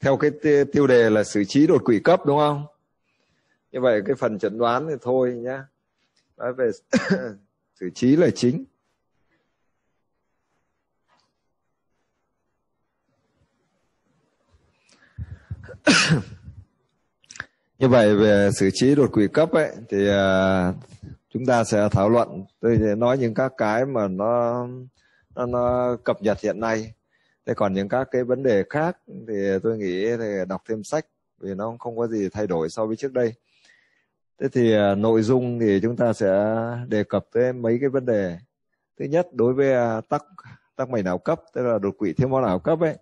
theo cái tiêu đề là xử trí đột quỵ cấp đúng không như vậy cái phần chẩn đoán thì thôi nhá nói về xử trí là chính như vậy về xử trí đột quỵ cấp ấy thì uh, chúng ta sẽ thảo luận tôi sẽ nói những các cái mà nó nó, nó cập nhật hiện nay thế còn những các cái vấn đề khác thì tôi nghĩ thì đọc thêm sách vì nó không có gì thay đổi so với trước đây thế thì à, nội dung thì chúng ta sẽ đề cập tới mấy cái vấn đề thứ nhất đối với à, tắc tắc mạch não cấp tức là đột quỵ thiếu máu não cấp ấy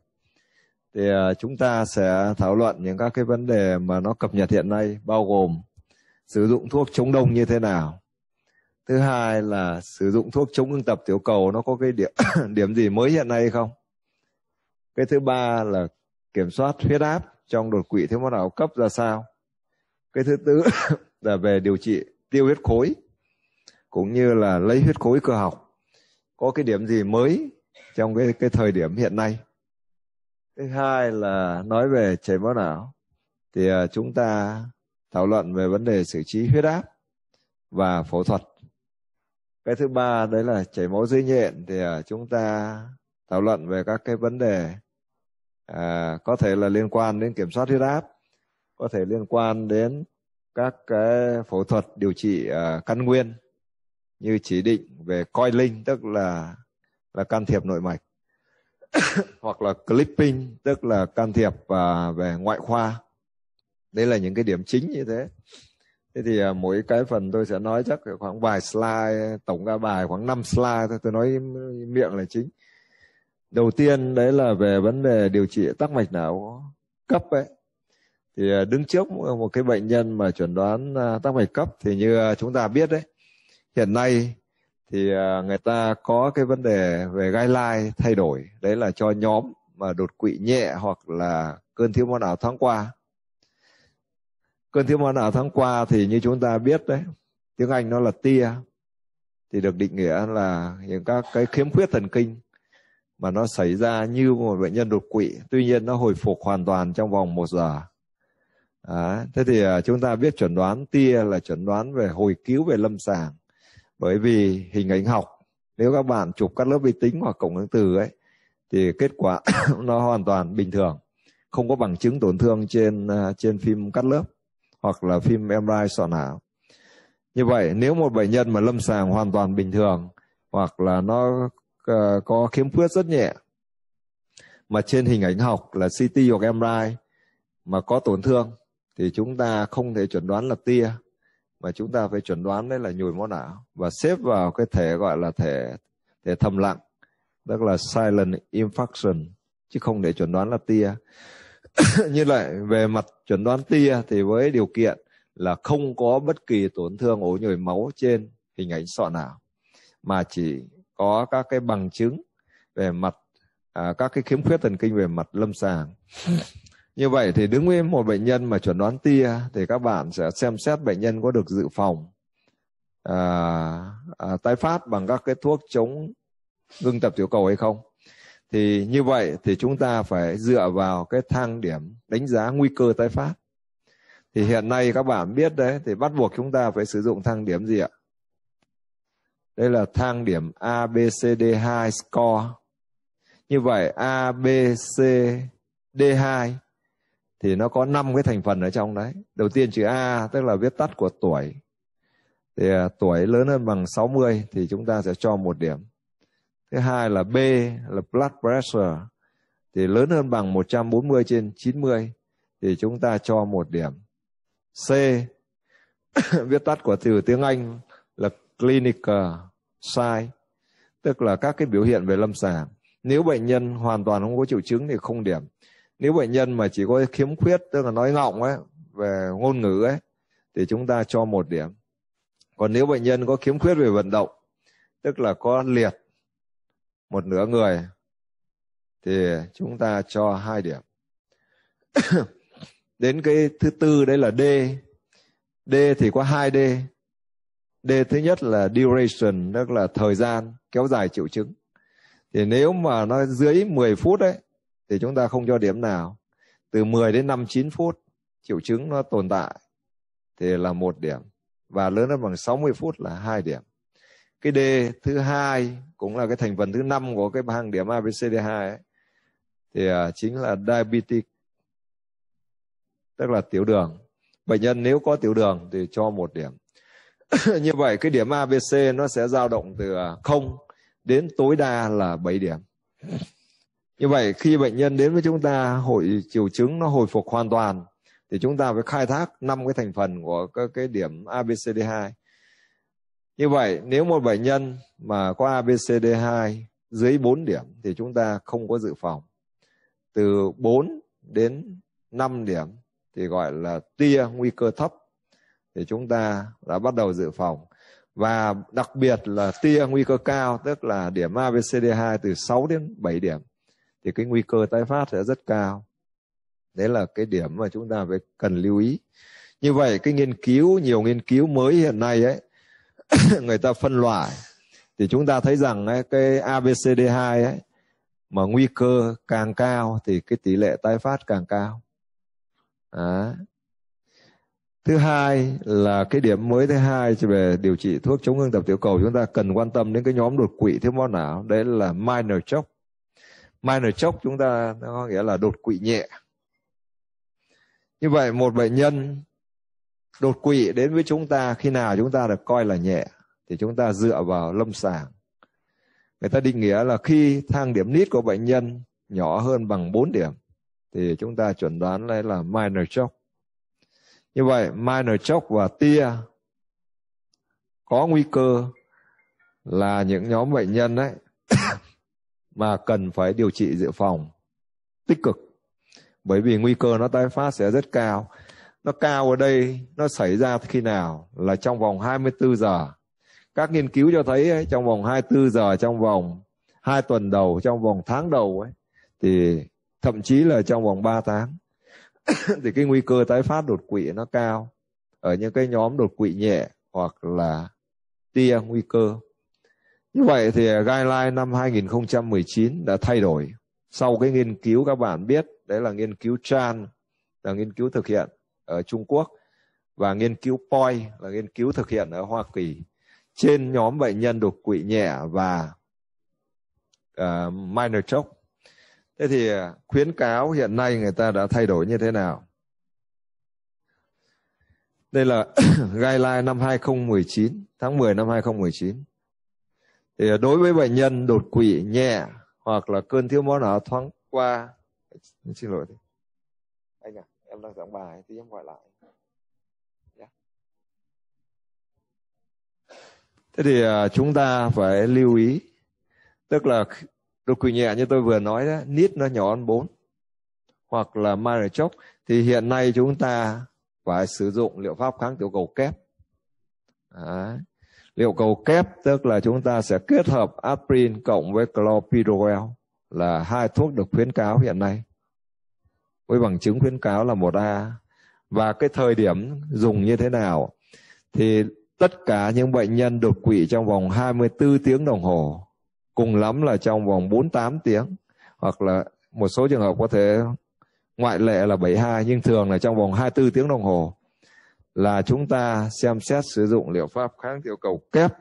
thì à, chúng ta sẽ thảo luận những các cái vấn đề mà nó cập nhật hiện nay bao gồm sử dụng thuốc chống đông như thế nào thứ hai là sử dụng thuốc chống ngưng tập tiểu cầu nó có cái điểm điểm gì mới hiện nay không cái thứ ba là kiểm soát huyết áp trong đột quỵ thiếu máu não cấp ra sao cái thứ tư là về điều trị tiêu huyết khối cũng như là lấy huyết khối cơ học có cái điểm gì mới trong cái cái thời điểm hiện nay thứ hai là nói về chảy máu não thì à, chúng ta thảo luận về vấn đề xử trí huyết áp và phẫu thuật cái thứ ba đấy là chảy máu dưới nhện thì à, chúng ta thảo luận về các cái vấn đề à, có thể là liên quan đến kiểm soát huyết áp có thể liên quan đến các cái phẫu thuật điều trị à, căn nguyên như chỉ định về coi linh tức là là can thiệp nội mạch hoặc là clipping tức là can thiệp à, về ngoại khoa đây là những cái điểm chính như thế thế thì à, mỗi cái phần tôi sẽ nói chắc khoảng vài slide tổng ra bài khoảng 5 slide thôi tôi nói miệng là chính đầu tiên đấy là về vấn đề điều trị tắc mạch não cấp ấy thì à, đứng trước một cái bệnh nhân mà chuẩn đoán à, tắc mạch cấp thì như à, chúng ta biết đấy hiện nay thì người ta có cái vấn đề về gai lai thay đổi đấy là cho nhóm mà đột quỵ nhẹ hoặc là cơn thiếu máu não thoáng qua cơn thiếu máu não thoáng qua thì như chúng ta biết đấy tiếng anh nó là tia thì được định nghĩa là những các cái khiếm khuyết thần kinh mà nó xảy ra như một bệnh nhân đột quỵ tuy nhiên nó hồi phục hoàn toàn trong vòng một giờ à, thế thì à, chúng ta biết chuẩn đoán tia là chuẩn đoán về hồi cứu về lâm sàng bởi vì hình ảnh học nếu các bạn chụp các lớp vi tính hoặc cổng ứng từ ấy thì kết quả nó hoàn toàn bình thường không có bằng chứng tổn thương trên à, trên phim cắt lớp hoặc là phim MRI sọ não như vậy nếu một bệnh nhân mà lâm sàng hoàn toàn bình thường hoặc là nó uh, có khiếm khuyết rất nhẹ mà trên hình ảnh học là CT hoặc MRI mà có tổn thương thì chúng ta không thể chuẩn đoán là tia mà chúng ta phải chuẩn đoán đấy là nhồi máu não và xếp vào cái thể gọi là thể thể thầm lặng tức là silent infarction chứ không để chuẩn đoán là tia như vậy về mặt chuẩn đoán tia thì với điều kiện là không có bất kỳ tổn thương ổ nhồi máu trên hình ảnh sọ nào mà chỉ có các cái bằng chứng về mặt à, các cái khiếm khuyết thần kinh về mặt lâm sàng như vậy thì đứng với một bệnh nhân mà chuẩn đoán tia thì các bạn sẽ xem xét bệnh nhân có được dự phòng à, à, tái phát bằng các cái thuốc chống ngưng tập tiểu cầu hay không thì như vậy thì chúng ta phải dựa vào cái thang điểm đánh giá nguy cơ tái phát thì hiện nay các bạn biết đấy thì bắt buộc chúng ta phải sử dụng thang điểm gì ạ đây là thang điểm A, B, C, D, 2 score. Như vậy A, B, C, D, 2 thì nó có 5 cái thành phần ở trong đấy. Đầu tiên chữ A tức là viết tắt của tuổi. Thì à, tuổi lớn hơn bằng 60 thì chúng ta sẽ cho một điểm. Thứ hai là B là blood pressure thì lớn hơn bằng 140 trên 90 thì chúng ta cho một điểm. C viết tắt của từ tiếng Anh clinical sign tức là các cái biểu hiện về lâm sàng nếu bệnh nhân hoàn toàn không có triệu chứng thì không điểm nếu bệnh nhân mà chỉ có khiếm khuyết tức là nói ngọng ấy về ngôn ngữ ấy thì chúng ta cho một điểm còn nếu bệnh nhân có khiếm khuyết về vận động tức là có liệt một nửa người thì chúng ta cho hai điểm đến cái thứ tư đấy là d d thì có hai d D thứ nhất là duration, tức là thời gian kéo dài triệu chứng. Thì nếu mà nó dưới 10 phút đấy thì chúng ta không cho điểm nào. Từ 10 đến 59 phút triệu chứng nó tồn tại thì là một điểm và lớn hơn bằng 60 phút là hai điểm. Cái D thứ hai cũng là cái thành phần thứ năm của cái bảng điểm ABCD2 ấy, thì à, chính là diabetic tức là tiểu đường. Bệnh nhân nếu có tiểu đường thì cho một điểm như vậy cái điểm ABC nó sẽ dao động từ 0 à, đến tối đa là 7 điểm. Như vậy khi bệnh nhân đến với chúng ta hội triệu chứng nó hồi phục hoàn toàn thì chúng ta phải khai thác năm cái thành phần của các cái điểm ABCD2. Như vậy nếu một bệnh nhân mà có ABCD2 dưới 4 điểm thì chúng ta không có dự phòng. Từ 4 đến 5 điểm thì gọi là tia nguy cơ thấp thì chúng ta đã bắt đầu dự phòng và đặc biệt là tia nguy cơ cao tức là điểm ABCD2 từ 6 đến 7 điểm thì cái nguy cơ tái phát sẽ rất cao. Đấy là cái điểm mà chúng ta phải cần lưu ý. Như vậy cái nghiên cứu nhiều nghiên cứu mới hiện nay ấy người ta phân loại thì chúng ta thấy rằng ấy, cái ABCD2 ấy mà nguy cơ càng cao thì cái tỷ lệ tái phát càng cao. Đó thứ hai là cái điểm mới thứ hai về điều trị thuốc chống ngưng tập tiểu cầu chúng ta cần quan tâm đến cái nhóm đột quỵ thiếu máu não đấy là minor chốc minor chốc chúng ta nó có nghĩa là đột quỵ nhẹ như vậy một bệnh nhân đột quỵ đến với chúng ta khi nào chúng ta được coi là nhẹ thì chúng ta dựa vào lâm sàng người ta định nghĩa là khi thang điểm nít của bệnh nhân nhỏ hơn bằng 4 điểm thì chúng ta chuẩn đoán đây là minor shock như vậy minor choke và tia có nguy cơ là những nhóm bệnh nhân đấy mà cần phải điều trị dự phòng tích cực bởi vì nguy cơ nó tái phát sẽ rất cao nó cao ở đây nó xảy ra khi nào là trong vòng 24 giờ các nghiên cứu cho thấy ấy, trong vòng 24 giờ trong vòng 2 tuần đầu trong vòng tháng đầu ấy thì thậm chí là trong vòng 3 tháng thì cái nguy cơ tái phát đột quỵ nó cao ở những cái nhóm đột quỵ nhẹ hoặc là tia nguy cơ. Như vậy thì guideline năm 2019 đã thay đổi. Sau cái nghiên cứu các bạn biết, đấy là nghiên cứu Chan, là nghiên cứu thực hiện ở Trung Quốc và nghiên cứu POI là nghiên cứu thực hiện ở Hoa Kỳ trên nhóm bệnh nhân đột quỵ nhẹ và uh, minor stroke Thế thì à, khuyến cáo hiện nay người ta đã thay đổi như thế nào? Đây là guideline năm 2019, tháng 10 năm 2019. Thì à, đối với bệnh nhân đột quỵ nhẹ hoặc là cơn thiếu máu não thoáng qua xin lỗi đi. Anh à, em đang giảng bài tí em gọi lại. Yeah. Dạ. Thế thì à, chúng ta phải lưu ý tức là đột quỵ nhẹ như tôi vừa nói đó nít nó nhỏ hơn bốn hoặc là marichok thì hiện nay chúng ta phải sử dụng liệu pháp kháng tiểu cầu kép Đấy. liệu cầu kép tức là chúng ta sẽ kết hợp aspirin cộng với clopidogrel là hai thuốc được khuyến cáo hiện nay với bằng chứng khuyến cáo là một a và cái thời điểm dùng như thế nào thì tất cả những bệnh nhân đột quỵ trong vòng 24 tiếng đồng hồ cùng lắm là trong vòng 48 tiếng hoặc là một số trường hợp có thể ngoại lệ là 72 nhưng thường là trong vòng 24 tiếng đồng hồ là chúng ta xem xét sử dụng liệu pháp kháng tiểu cầu kép.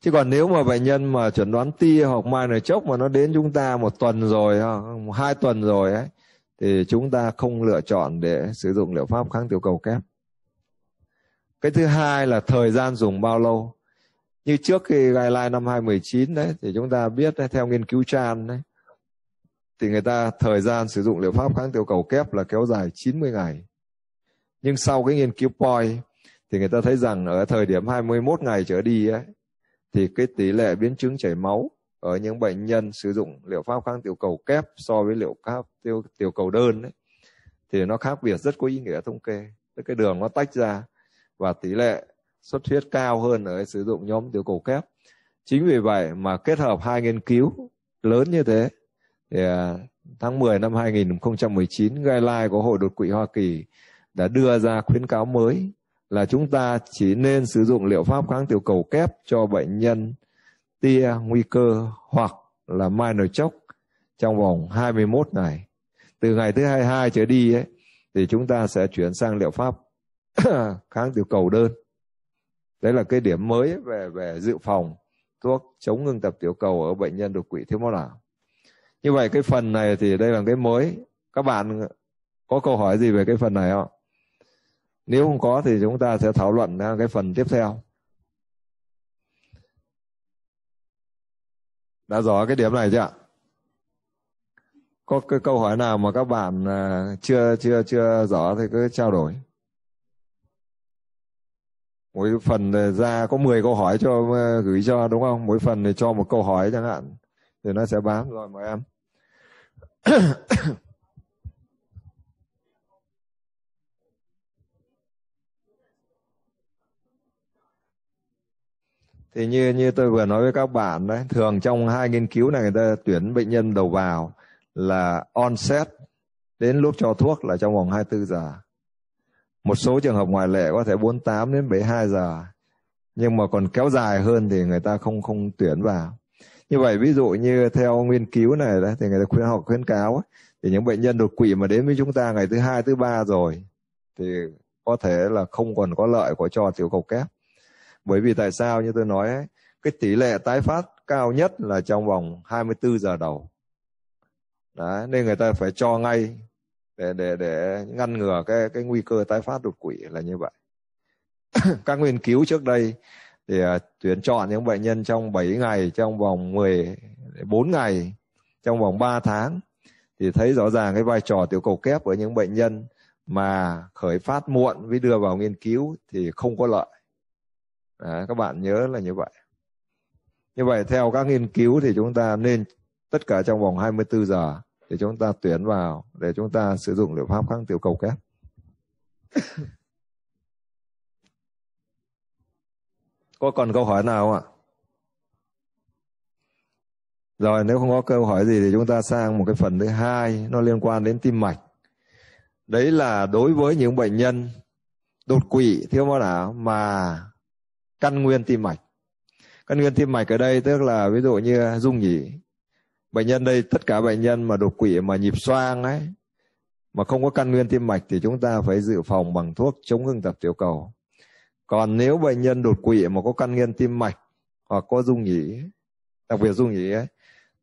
Chứ còn nếu mà bệnh nhân mà chuẩn đoán tia hoặc mai này chốc mà nó đến chúng ta một tuần rồi, hai tuần rồi ấy, thì chúng ta không lựa chọn để sử dụng liệu pháp kháng tiểu cầu kép. Cái thứ hai là thời gian dùng bao lâu như trước khi gai lai năm 2019 đấy thì chúng ta biết đấy, theo nghiên cứu Chan đấy thì người ta thời gian sử dụng liệu pháp kháng tiểu cầu kép là kéo dài 90 ngày. Nhưng sau cái nghiên cứu POI thì người ta thấy rằng ở thời điểm 21 ngày trở đi ấy, thì cái tỷ lệ biến chứng chảy máu ở những bệnh nhân sử dụng liệu pháp kháng tiểu cầu kép so với liệu pháp tiêu tiểu cầu đơn ấy, thì nó khác biệt rất có ý nghĩa thống kê. Tức cái đường nó tách ra và tỷ lệ xuất huyết cao hơn ở sử dụng nhóm tiểu cầu kép chính vì vậy mà kết hợp hai nghiên cứu lớn như thế thì à, tháng 10 năm 2019 guideline của hội đột quỵ Hoa Kỳ đã đưa ra khuyến cáo mới là chúng ta chỉ nên sử dụng liệu pháp kháng tiểu cầu kép cho bệnh nhân tia nguy cơ hoặc là mai minor chốc trong vòng 21 ngày. Từ ngày thứ 22 trở đi ấy, thì chúng ta sẽ chuyển sang liệu pháp kháng tiểu cầu đơn đấy là cái điểm mới về về dự phòng thuốc chống ngưng tập tiểu cầu ở bệnh nhân đột quỵ thiếu máu não như vậy cái phần này thì đây là cái mới các bạn có câu hỏi gì về cái phần này không nếu không có thì chúng ta sẽ thảo luận cái phần tiếp theo đã rõ cái điểm này chưa ạ có cái câu hỏi nào mà các bạn à, chưa chưa chưa rõ thì cứ trao đổi mỗi phần ờ, ra có 10 câu hỏi cho ờ, gửi cho đúng không mỗi phần thì cho một câu hỏi chẳng hạn thì nó sẽ bám rồi mọi em thì như như tôi vừa nói với các bạn đấy thường trong hai nghiên cứu này người ta tuyển bệnh nhân đầu vào là onset đến lúc cho thuốc là trong vòng 24 giờ một số trường hợp ngoại lệ có thể 48 đến 72 giờ nhưng mà còn kéo dài hơn thì người ta không không tuyển vào như vậy ví dụ như theo nghiên cứu này đấy thì người ta khuyên học khuyến cáo ấy, thì những bệnh nhân đột quỵ mà đến với chúng ta ngày thứ hai thứ ba rồi thì có thể là không còn có lợi của cho tiểu cầu kép bởi vì tại sao như tôi nói ấy, cái tỷ lệ tái phát cao nhất là trong vòng 24 giờ đầu Đấy, nên người ta phải cho ngay để để để ngăn ngừa cái cái nguy cơ tái phát đột quỵ là như vậy các nghiên cứu trước đây thì à, tuyển chọn những bệnh nhân trong 7 ngày trong vòng 14 ngày trong vòng 3 tháng thì thấy rõ ràng cái vai trò tiểu cầu kép ở những bệnh nhân mà khởi phát muộn với đưa vào nghiên cứu thì không có lợi Đấy, các bạn nhớ là như vậy như vậy theo các nghiên cứu thì chúng ta nên tất cả trong vòng 24 giờ để chúng ta tuyển vào để chúng ta sử dụng liệu pháp kháng tiểu cầu kép có còn câu hỏi nào không ạ rồi nếu không có câu hỏi gì thì chúng ta sang một cái phần thứ hai nó liên quan đến tim mạch đấy là đối với những bệnh nhân đột quỵ thiếu máu não mà căn nguyên tim mạch căn nguyên tim mạch ở đây tức là ví dụ như dung nhĩ bệnh nhân đây tất cả bệnh nhân mà đột quỵ mà nhịp xoang ấy mà không có căn nguyên tim mạch thì chúng ta phải dự phòng bằng thuốc chống ngưng tập tiểu cầu còn nếu bệnh nhân đột quỵ mà có căn nguyên tim mạch hoặc có dung nhĩ đặc biệt dung nhĩ ấy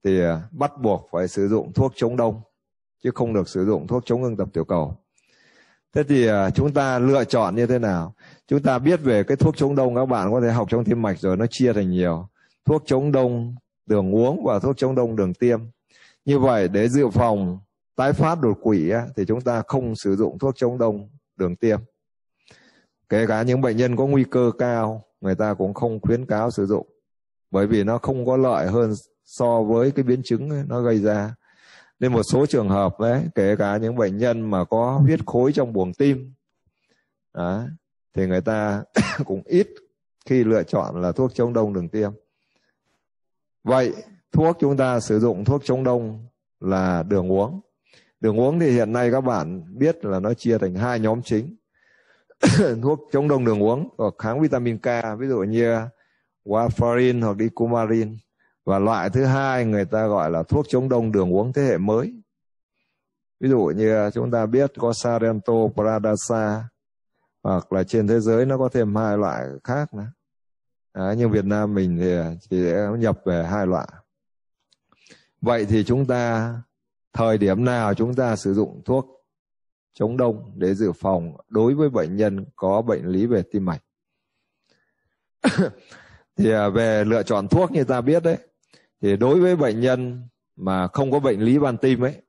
thì à, bắt buộc phải sử dụng thuốc chống đông chứ không được sử dụng thuốc chống ngưng tập tiểu cầu thế thì à, chúng ta lựa chọn như thế nào chúng ta biết về cái thuốc chống đông các bạn có thể học trong tim mạch rồi nó chia thành nhiều thuốc chống đông đường uống và thuốc chống đông đường tiêm. Như vậy để dự phòng tái phát đột quỵ thì chúng ta không sử dụng thuốc chống đông đường tiêm. Kể cả những bệnh nhân có nguy cơ cao, người ta cũng không khuyến cáo sử dụng bởi vì nó không có lợi hơn so với cái biến chứng nó gây ra. Nên một số trường hợp đấy, kể cả những bệnh nhân mà có huyết khối trong buồng tim, đó, thì người ta cũng ít khi lựa chọn là thuốc chống đông đường tiêm Vậy thuốc chúng ta sử dụng thuốc chống đông là đường uống. Đường uống thì hiện nay các bạn biết là nó chia thành hai nhóm chính. thuốc chống đông đường uống hoặc kháng vitamin K, ví dụ như warfarin hoặc dicumarin. Và loại thứ hai người ta gọi là thuốc chống đông đường uống thế hệ mới. Ví dụ như chúng ta biết có Sarento, Pradasa hoặc là trên thế giới nó có thêm hai loại khác nữa Đấy, à, nhưng Việt Nam mình thì chỉ à, nhập về hai loại. Vậy thì chúng ta thời điểm nào chúng ta sử dụng thuốc chống đông để dự phòng đối với bệnh nhân có bệnh lý về tim mạch? thì à, về lựa chọn thuốc như ta biết đấy thì đối với bệnh nhân mà không có bệnh lý van tim ấy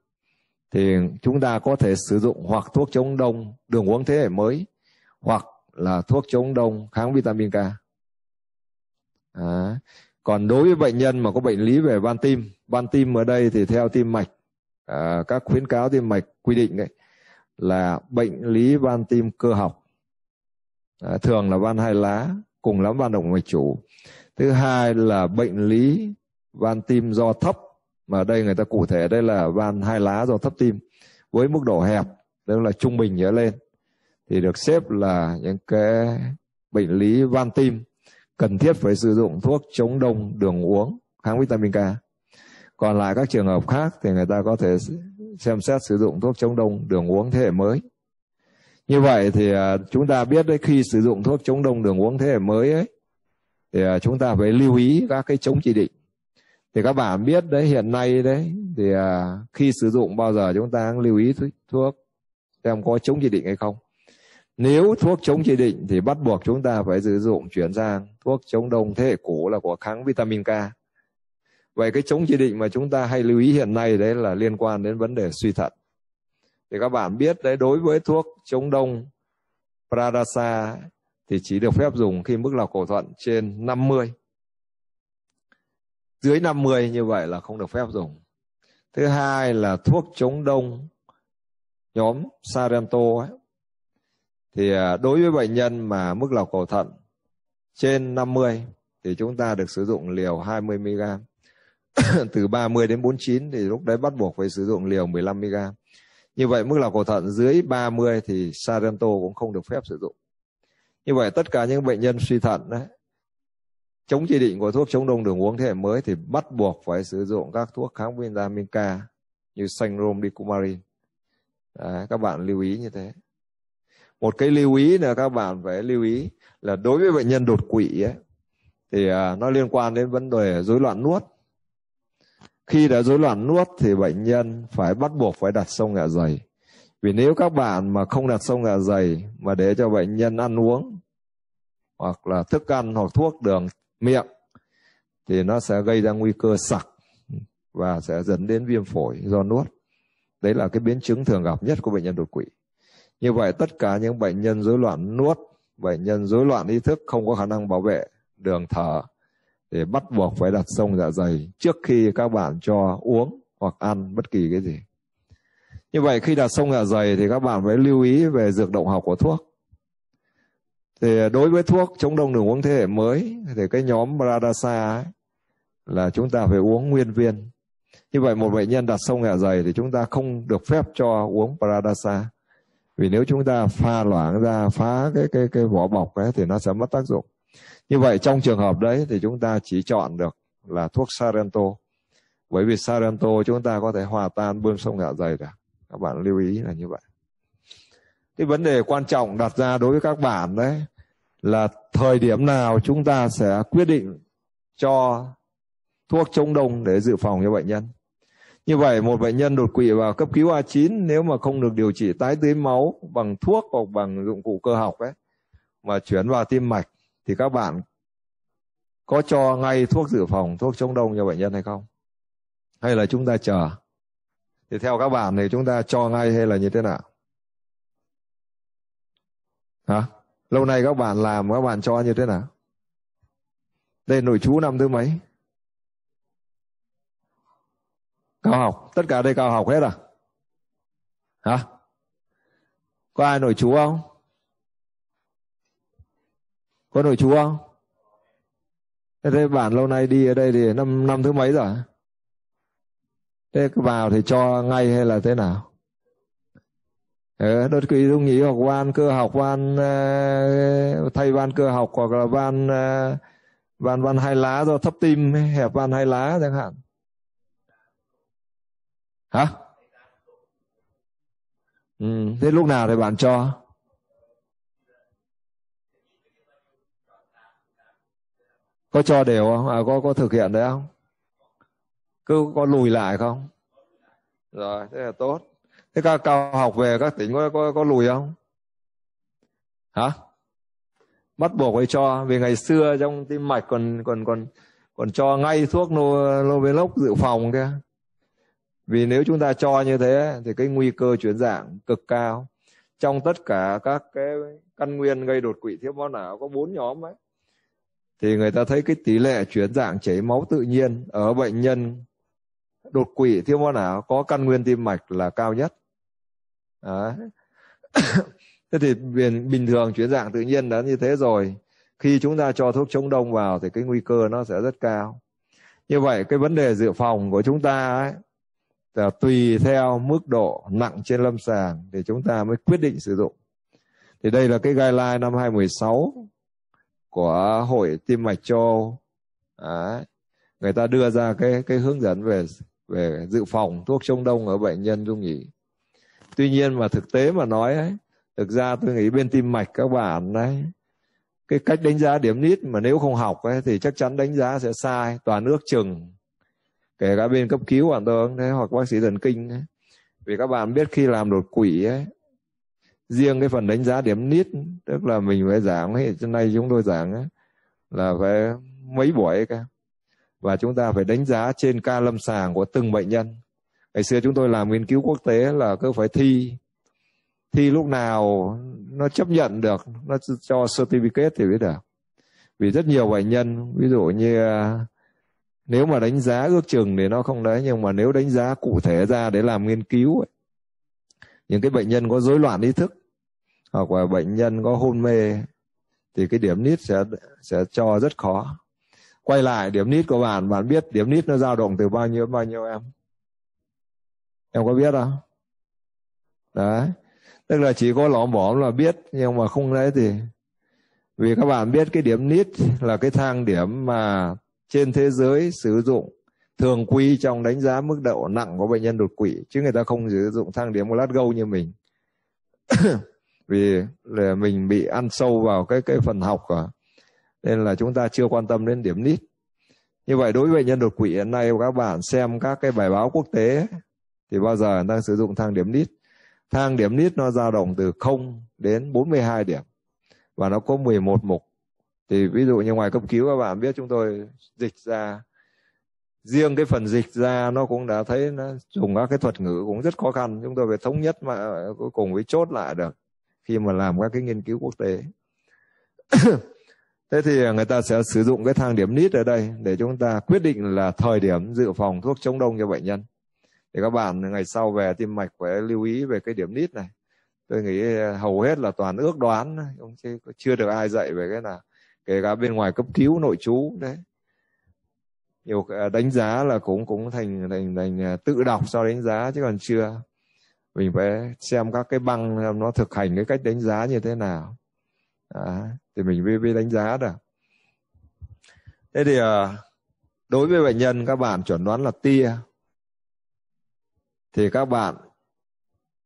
thì chúng ta có thể sử dụng hoặc thuốc chống đông đường uống thế hệ mới hoặc là thuốc chống đông kháng vitamin K à. còn đối với bệnh nhân mà có bệnh lý về van tim van tim ở đây thì theo tim mạch à, các khuyến cáo tim mạch quy định đấy là bệnh lý van tim cơ học à, thường là van hai lá cùng lắm van động mạch chủ thứ hai là bệnh lý van tim do thấp mà đây người ta cụ thể đây là van hai lá do thấp tim với mức độ hẹp tức là trung bình trở lên thì được xếp là những cái bệnh lý van tim cần thiết phải sử dụng thuốc chống đông đường uống kháng vitamin K. Còn lại các trường hợp khác thì người ta có thể xem xét sử dụng thuốc chống đông đường uống thế hệ mới. Như vậy thì à, chúng ta biết đấy khi sử dụng thuốc chống đông đường uống thế hệ mới ấy thì à, chúng ta phải lưu ý các cái chống chỉ định. Thì các bạn biết đấy hiện nay đấy thì à, khi sử dụng bao giờ chúng ta cũng lưu ý thuốc xem có chống chỉ định hay không. Nếu thuốc chống chỉ định thì bắt buộc chúng ta phải sử dụng chuyển sang thuốc chống đông thế hệ cũ là của kháng vitamin K. Vậy cái chống chỉ định mà chúng ta hay lưu ý hiện nay đấy là liên quan đến vấn đề suy thận. Thì các bạn biết đấy đối với thuốc chống đông Pradasa thì chỉ được phép dùng khi mức lọc cổ thận trên 50. Dưới 50 như vậy là không được phép dùng. Thứ hai là thuốc chống đông nhóm Sarento ấy, thì à, đối với bệnh nhân mà mức lọc cầu thận trên 50 thì chúng ta được sử dụng liều 20 mg. Từ 30 đến 49 thì lúc đấy bắt buộc phải sử dụng liều 15 mg. Như vậy mức lọc cầu thận dưới 30 thì Sarento cũng không được phép sử dụng. Như vậy tất cả những bệnh nhân suy thận đấy chống chỉ định của thuốc chống đông đường uống thế hệ mới thì bắt buộc phải sử dụng các thuốc kháng vitamin K như xanh rom dicumarin. Đấy, các bạn lưu ý như thế một cái lưu ý là các bạn phải lưu ý là đối với bệnh nhân đột quỵ ấy, thì à, nó liên quan đến vấn đề rối loạn nuốt khi đã rối loạn nuốt thì bệnh nhân phải bắt buộc phải đặt sông dạ dày vì nếu các bạn mà không đặt sông dạ dày mà để cho bệnh nhân ăn uống hoặc là thức ăn hoặc thuốc đường miệng thì nó sẽ gây ra nguy cơ sặc và sẽ dẫn đến viêm phổi do nuốt đấy là cái biến chứng thường gặp nhất của bệnh nhân đột quỵ như vậy tất cả những bệnh nhân rối loạn nuốt, bệnh nhân rối loạn ý thức không có khả năng bảo vệ đường thở để bắt buộc phải đặt sông dạ dày trước khi các bạn cho uống hoặc ăn bất kỳ cái gì. Như vậy khi đặt sông dạ dày thì các bạn phải lưu ý về dược động học của thuốc. Thì đối với thuốc chống đông đường uống thế hệ mới thì cái nhóm Bradasa ấy, là chúng ta phải uống nguyên viên. Như vậy một bệnh nhân đặt sông dạ dày thì chúng ta không được phép cho uống Bradasa vì nếu chúng ta pha loãng ra phá cái cái cái vỏ bọc ấy thì nó sẽ mất tác dụng như vậy trong trường hợp đấy thì chúng ta chỉ chọn được là thuốc Sarento bởi vì Sarento chúng ta có thể hòa tan bơm sông dạ dày được các bạn lưu ý là như vậy cái vấn đề quan trọng đặt ra đối với các bạn đấy là thời điểm nào chúng ta sẽ quyết định cho thuốc chống đông để dự phòng cho bệnh nhân như vậy một bệnh nhân đột quỵ vào cấp cứu A9 nếu mà không được điều trị tái tưới máu bằng thuốc hoặc bằng dụng cụ cơ học ấy mà chuyển vào tim mạch thì các bạn có cho ngay thuốc dự phòng, thuốc chống đông cho bệnh nhân hay không? Hay là chúng ta chờ? Thì theo các bạn thì chúng ta cho ngay hay là như thế nào? Hả? Lâu nay các bạn làm các bạn cho như thế nào? Đây nội chú năm thứ mấy? cao học tất cả đây cao học hết à hả có ai nổi chú không có nổi chú không thế, thế bản lâu nay đi ở đây thì năm năm thứ mấy rồi thế vào thì cho ngay hay là thế nào Ừ, ờ, đột quỵ dung nhĩ hoặc van cơ học van ờ, thay van cơ học hoặc là van van ờ, van hai lá do thấp tim hẹp van hai lá chẳng hạn hả ừ, thế lúc nào thì bạn cho có cho đều không à có có thực hiện đấy không cứ có lùi lại không rồi thế là tốt thế các cao học về các tỉnh có có, có lùi không hả bắt buộc phải cho vì ngày xưa trong tim mạch còn còn còn còn cho ngay thuốc nô nô no, no, dự phòng kia vì nếu chúng ta cho như thế thì cái nguy cơ chuyển dạng cực cao. Trong tất cả các cái căn nguyên gây đột quỵ thiếu máu não có bốn nhóm ấy thì người ta thấy cái tỷ lệ chuyển dạng chảy máu tự nhiên ở bệnh nhân đột quỵ thiếu máu não có căn nguyên tim mạch là cao nhất. Đấy. thế thì bình, bình thường chuyển dạng tự nhiên đã như thế rồi. Khi chúng ta cho thuốc chống đông vào thì cái nguy cơ nó sẽ rất cao. Như vậy cái vấn đề dự phòng của chúng ta ấy, à, tùy theo mức độ nặng trên lâm sàng để chúng ta mới quyết định sử dụng. Thì đây là cái guideline năm 2016 của Hội Tim Mạch Châu Âu. người ta đưa ra cái cái hướng dẫn về về dự phòng thuốc chống đông ở bệnh nhân dung nhĩ. Tuy nhiên mà thực tế mà nói ấy, thực ra tôi nghĩ bên tim mạch các bạn đấy cái cách đánh giá điểm nít mà nếu không học ấy thì chắc chắn đánh giá sẽ sai, toàn ước chừng kể cả bên cấp cứu bạn tôi cũng thế hoặc bác sĩ thần kinh ấy. vì các bạn biết khi làm đột quỵ ấy riêng cái phần đánh giá điểm nít tức là mình phải giảng ấy trên nay chúng tôi giảng ấy, là phải mấy buổi ấy cả và chúng ta phải đánh giá trên ca lâm sàng của từng bệnh nhân ngày xưa chúng tôi làm nghiên cứu quốc tế là cứ phải thi thi lúc nào nó chấp nhận được nó cho certificate thì mới được vì rất nhiều bệnh nhân ví dụ như nếu mà đánh giá ước chừng thì nó không đấy nhưng mà nếu đánh giá cụ thể ra để làm nghiên cứu ấy, những cái bệnh nhân có rối loạn ý thức hoặc là bệnh nhân có hôn mê thì cái điểm nít sẽ sẽ cho rất khó quay lại điểm nít của bạn bạn biết điểm nít nó dao động từ bao nhiêu bao nhiêu em em có biết không đấy tức là chỉ có lõm bõm là biết nhưng mà không đấy thì vì các bạn biết cái điểm nít là cái thang điểm mà trên thế giới sử dụng thường quy trong đánh giá mức độ nặng của bệnh nhân đột quỵ chứ người ta không sử dụng thang điểm lát gâu như mình vì là mình bị ăn sâu vào cái cái phần học à. nên là chúng ta chưa quan tâm đến điểm nít như vậy đối với bệnh nhân đột quỵ hiện nay các bạn xem các cái bài báo quốc tế thì bao giờ đang sử dụng thang điểm nít thang điểm nít nó dao động từ 0 đến 42 điểm và nó có 11 mục thì ví dụ như ngoài cấp cứu các bạn biết chúng tôi dịch ra riêng cái phần dịch ra nó cũng đã thấy nó dùng các cái thuật ngữ cũng rất khó khăn chúng tôi phải thống nhất mà ờ, cuối cùng mới chốt lại được khi mà làm các cái nghiên cứu quốc tế thế thì người ta sẽ sử dụng cái thang điểm nít ở đây để chúng ta quyết định là thời điểm dự phòng thuốc chống đông cho bệnh nhân thì các bạn ngày sau về tim mạch phải lưu ý về cái điểm nít này tôi nghĩ hầu hết là toàn ước đoán không chưa được ai dạy về cái nào kể cả bên ngoài cấp cứu nội chú đấy nhiều ờ, đánh giá là cũng cũng thành thành thành à, tự đọc sau đánh giá chứ còn chưa mình phải xem các cái băng nó thực hành cái cách đánh giá như thế nào à, thì mình mới, mới đánh giá được thế thì ờ, đối với bệnh nhân các bạn chuẩn đoán là tia thì các bạn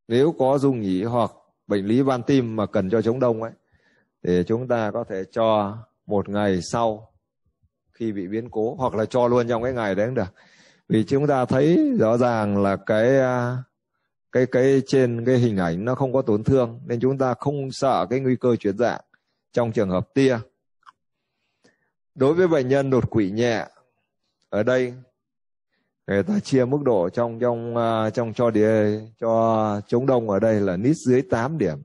nếu có dung nhĩ hoặc bệnh lý van tim mà cần cho chống đông ấy để chúng ta có thể cho một ngày sau khi bị biến cố hoặc là cho luôn trong cái ngày đấy cũng được vì chúng ta thấy rõ ràng là cái à, cái cái trên cái hình ảnh nó không có tổn thương nên chúng ta không sợ cái nguy cơ chuyển dạng trong trường hợp tia đối với bệnh nhân đột quỵ nhẹ ở đây người ta chia mức độ trong trong à, trong cho địa cho chống đông ở đây là nít dưới 8 điểm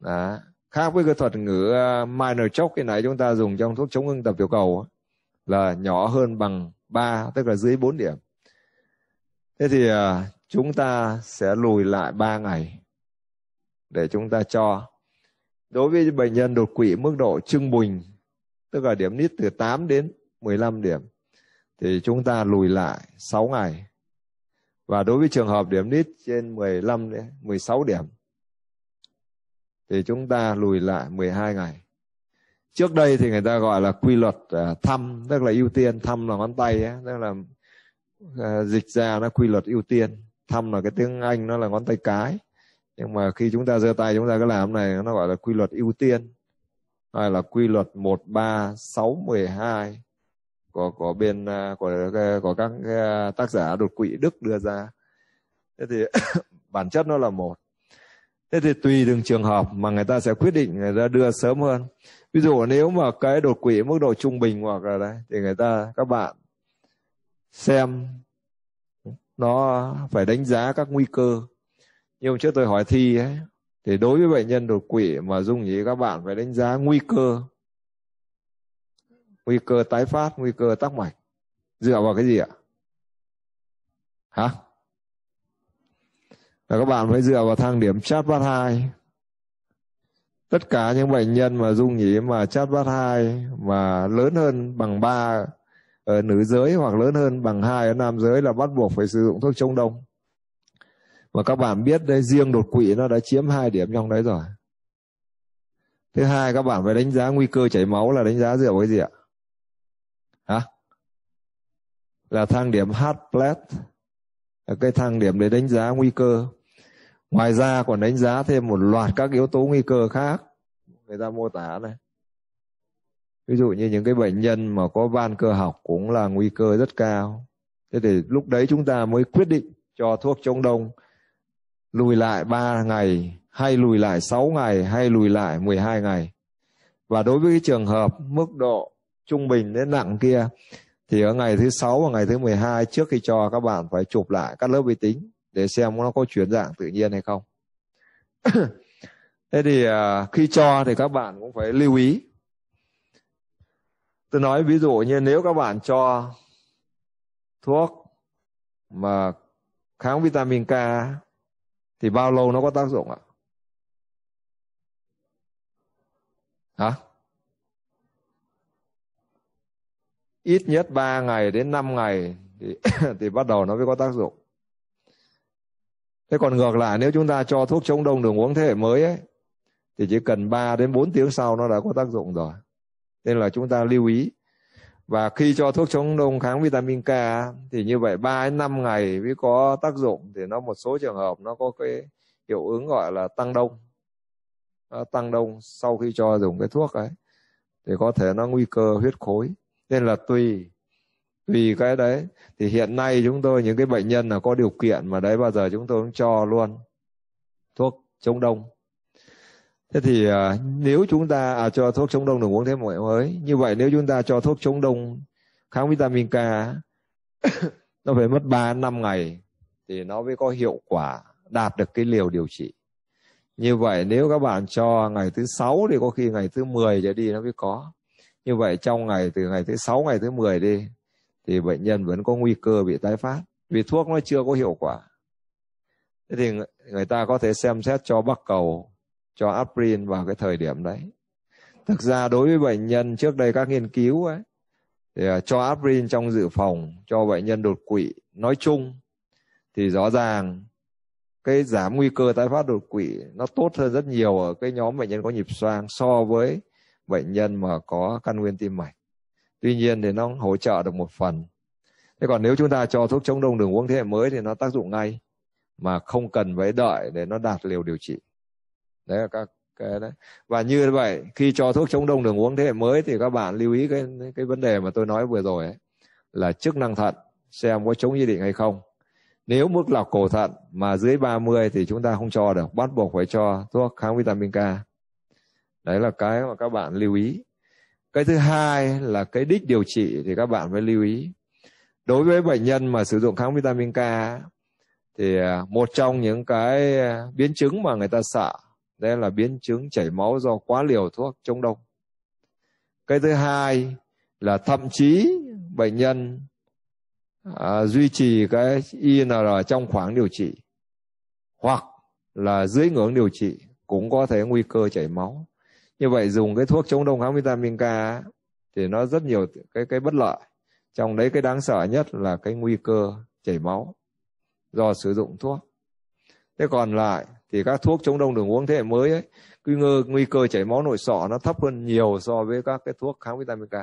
đó khác với cái thuật ngữ à, minor choke cái này chúng ta dùng trong thuốc chống ngưng tập tiểu cầu là nhỏ hơn bằng 3 tức là dưới 4 điểm thế thì à, chúng ta sẽ lùi lại 3 ngày để chúng ta cho đối với bệnh nhân đột quỵ mức độ trung bình tức là điểm nít từ 8 đến 15 điểm thì chúng ta lùi lại 6 ngày và đối với trường hợp điểm nít trên 15 16 điểm thì chúng ta lùi lại 12 ngày. Trước đây thì người ta gọi là quy luật à, thăm, tức là ưu tiên, thăm là ngón tay ấy, tức là à, dịch ra nó quy luật ưu tiên, thăm là cái tiếng Anh nó là ngón tay cái. Nhưng mà khi chúng ta giơ tay chúng ta cứ làm này nó gọi là quy luật ưu tiên hay là quy luật 13612 của của bên à, của của các tác giả đột quỵ Đức đưa ra. Thế thì bản chất nó là một thế thì tùy từng trường hợp mà người ta sẽ quyết định người ta đưa sớm hơn ví dụ nếu mà cái đột quỵ mức độ trung bình hoặc là đấy thì người ta các bạn xem nó phải đánh giá các nguy cơ như hôm trước tôi hỏi thi ấy thì đối với bệnh nhân đột quỵ mà dùng gì các bạn phải đánh giá nguy cơ nguy cơ tái phát nguy cơ tắc mạch dựa vào cái gì ạ hả là các bạn phải dựa vào thang điểm chát bát hai Tất cả những bệnh nhân mà dung nhĩ mà chát bát hai mà lớn hơn bằng ba ở nữ giới hoặc lớn hơn bằng hai ở nam giới là bắt buộc phải sử dụng thuốc chống đông. Mà các bạn biết đấy, riêng đột quỵ nó đã chiếm hai điểm trong đấy rồi. Thứ hai các bạn phải đánh giá nguy cơ chảy máu là đánh giá dựa vào cái gì ạ? Hả? Là thang điểm heart plate. Cái thang điểm để đánh giá nguy cơ ngoài ra còn đánh giá thêm một loạt các yếu tố nguy cơ khác người ta mô tả này ví dụ như những cái bệnh nhân mà có van cơ học cũng là nguy cơ rất cao thế thì lúc đấy chúng ta mới quyết định cho thuốc chống đông lùi lại 3 ngày hay lùi lại 6 ngày hay lùi lại 12 ngày và đối với cái trường hợp mức độ trung bình đến nặng kia thì ở ngày thứ 6 và ngày thứ 12 trước khi cho các bạn phải chụp lại các lớp vi tính để xem nó có chuyển dạng tự nhiên hay không thế thì à, khi cho thì các bạn cũng phải lưu ý tôi nói ví dụ như nếu các bạn cho thuốc mà kháng vitamin K thì bao lâu nó có tác dụng ạ? Hả? Ít nhất 3 ngày đến 5 ngày thì, thì bắt đầu nó mới có tác dụng. Thế còn ngược lại nếu chúng ta cho thuốc chống đông đường uống thế hệ mới ấy, thì chỉ cần 3 đến 4 tiếng sau nó đã có tác dụng rồi. Nên là chúng ta lưu ý. Và khi cho thuốc chống đông kháng vitamin K thì như vậy 3 đến 5 ngày mới có tác dụng thì nó một số trường hợp nó có cái hiệu ứng gọi là tăng đông. Nó tăng đông sau khi cho dùng cái thuốc ấy thì có thể nó nguy cơ huyết khối. Nên là tùy vì cái đấy thì hiện nay chúng tôi những cái bệnh nhân là có điều kiện mà đấy bao giờ chúng tôi cũng cho luôn thuốc chống đông thế thì à, nếu chúng ta à, cho thuốc chống đông được uống thêm mỗi mới như vậy nếu chúng ta cho thuốc chống đông kháng vitamin K nó phải mất 3 năm ngày thì nó mới có hiệu quả đạt được cái liều điều trị như vậy nếu các bạn cho ngày thứ sáu thì có khi ngày thứ 10 trở đi nó mới có như vậy trong ngày từ ngày thứ sáu ngày thứ 10 đi thì bệnh nhân vẫn có nguy cơ bị tái phát vì thuốc nó chưa có hiệu quả thế thì người ta có thể xem xét cho bắc cầu cho aspirin vào cái thời điểm đấy thực ra đối với bệnh nhân trước đây các nghiên cứu ấy thì à, cho aspirin trong dự phòng cho bệnh nhân đột quỵ nói chung thì rõ ràng cái giảm nguy cơ tái phát đột quỵ nó tốt hơn rất nhiều ở cái nhóm bệnh nhân có nhịp xoang so với bệnh nhân mà có căn nguyên tim mạch tuy nhiên thì nó hỗ trợ được một phần thế còn nếu chúng ta cho thuốc chống đông đường uống thế hệ mới thì nó tác dụng ngay mà không cần phải đợi để nó đạt liều điều trị đấy là các cái đấy và như vậy khi cho thuốc chống đông đường uống thế hệ mới thì các bạn lưu ý cái cái vấn đề mà tôi nói vừa rồi ấy, là chức năng thận xem có chống chỉ định hay không nếu mức lọc cổ thận mà dưới 30 thì chúng ta không cho được bắt buộc phải cho thuốc kháng vitamin K đấy là cái mà các bạn lưu ý cái thứ hai là cái đích điều trị thì các bạn phải lưu ý đối với bệnh nhân mà sử dụng kháng vitamin K thì à, một trong những cái à, biến chứng mà người ta sợ đây là biến chứng chảy máu do quá liều thuốc chống đông cái thứ hai là thậm chí bệnh nhân à, duy trì cái INR trong khoảng điều trị hoặc là dưới ngưỡng điều trị cũng có thể nguy cơ chảy máu như vậy dùng cái thuốc chống đông kháng vitamin K thì nó rất nhiều cái cái bất lợi trong đấy cái đáng sợ nhất là cái nguy cơ chảy máu do sử dụng thuốc thế còn lại thì các thuốc chống đông đường uống thế hệ mới ấy, nguy cơ nguy cơ chảy máu nội sọ nó thấp hơn nhiều so với các cái thuốc kháng vitamin K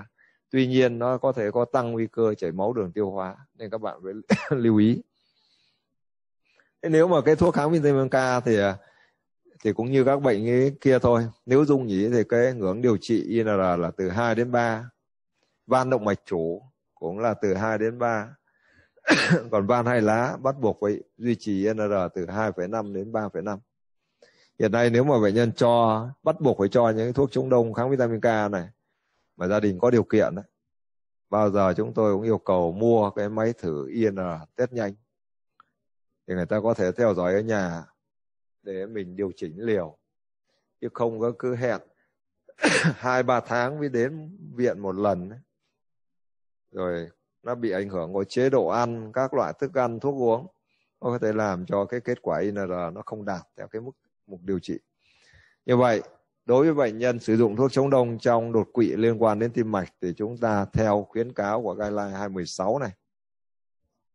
tuy nhiên nó có thể có tăng nguy cơ chảy máu đường tiêu hóa nên các bạn phải lưu ý thế nếu mà cái thuốc kháng vitamin K thì à, thì cũng như các bệnh ấy kia thôi nếu dung nhĩ thì cái ngưỡng điều trị INR là từ 2 đến 3 van động mạch chủ cũng là từ 2 đến 3 còn van hai lá bắt buộc phải duy trì INR từ 2,5 đến 3,5 hiện nay nếu mà bệnh nhân cho bắt buộc phải cho những thuốc chống đông kháng vitamin K này mà gia đình có điều kiện đấy bao giờ chúng tôi cũng yêu cầu mua cái máy thử INR test nhanh thì người ta có thể theo dõi ở nhà để mình điều chỉnh liều chứ không có cứ hẹn hai ba tháng mới đến viện một lần rồi nó bị ảnh hưởng của chế độ ăn các loại thức ăn thuốc uống nó có thể làm cho cái kết quả INR nó không đạt theo cái mức mục điều trị như vậy đối với bệnh nhân sử dụng thuốc chống đông trong đột quỵ liên quan đến tim mạch thì chúng ta theo khuyến cáo của guideline 216 này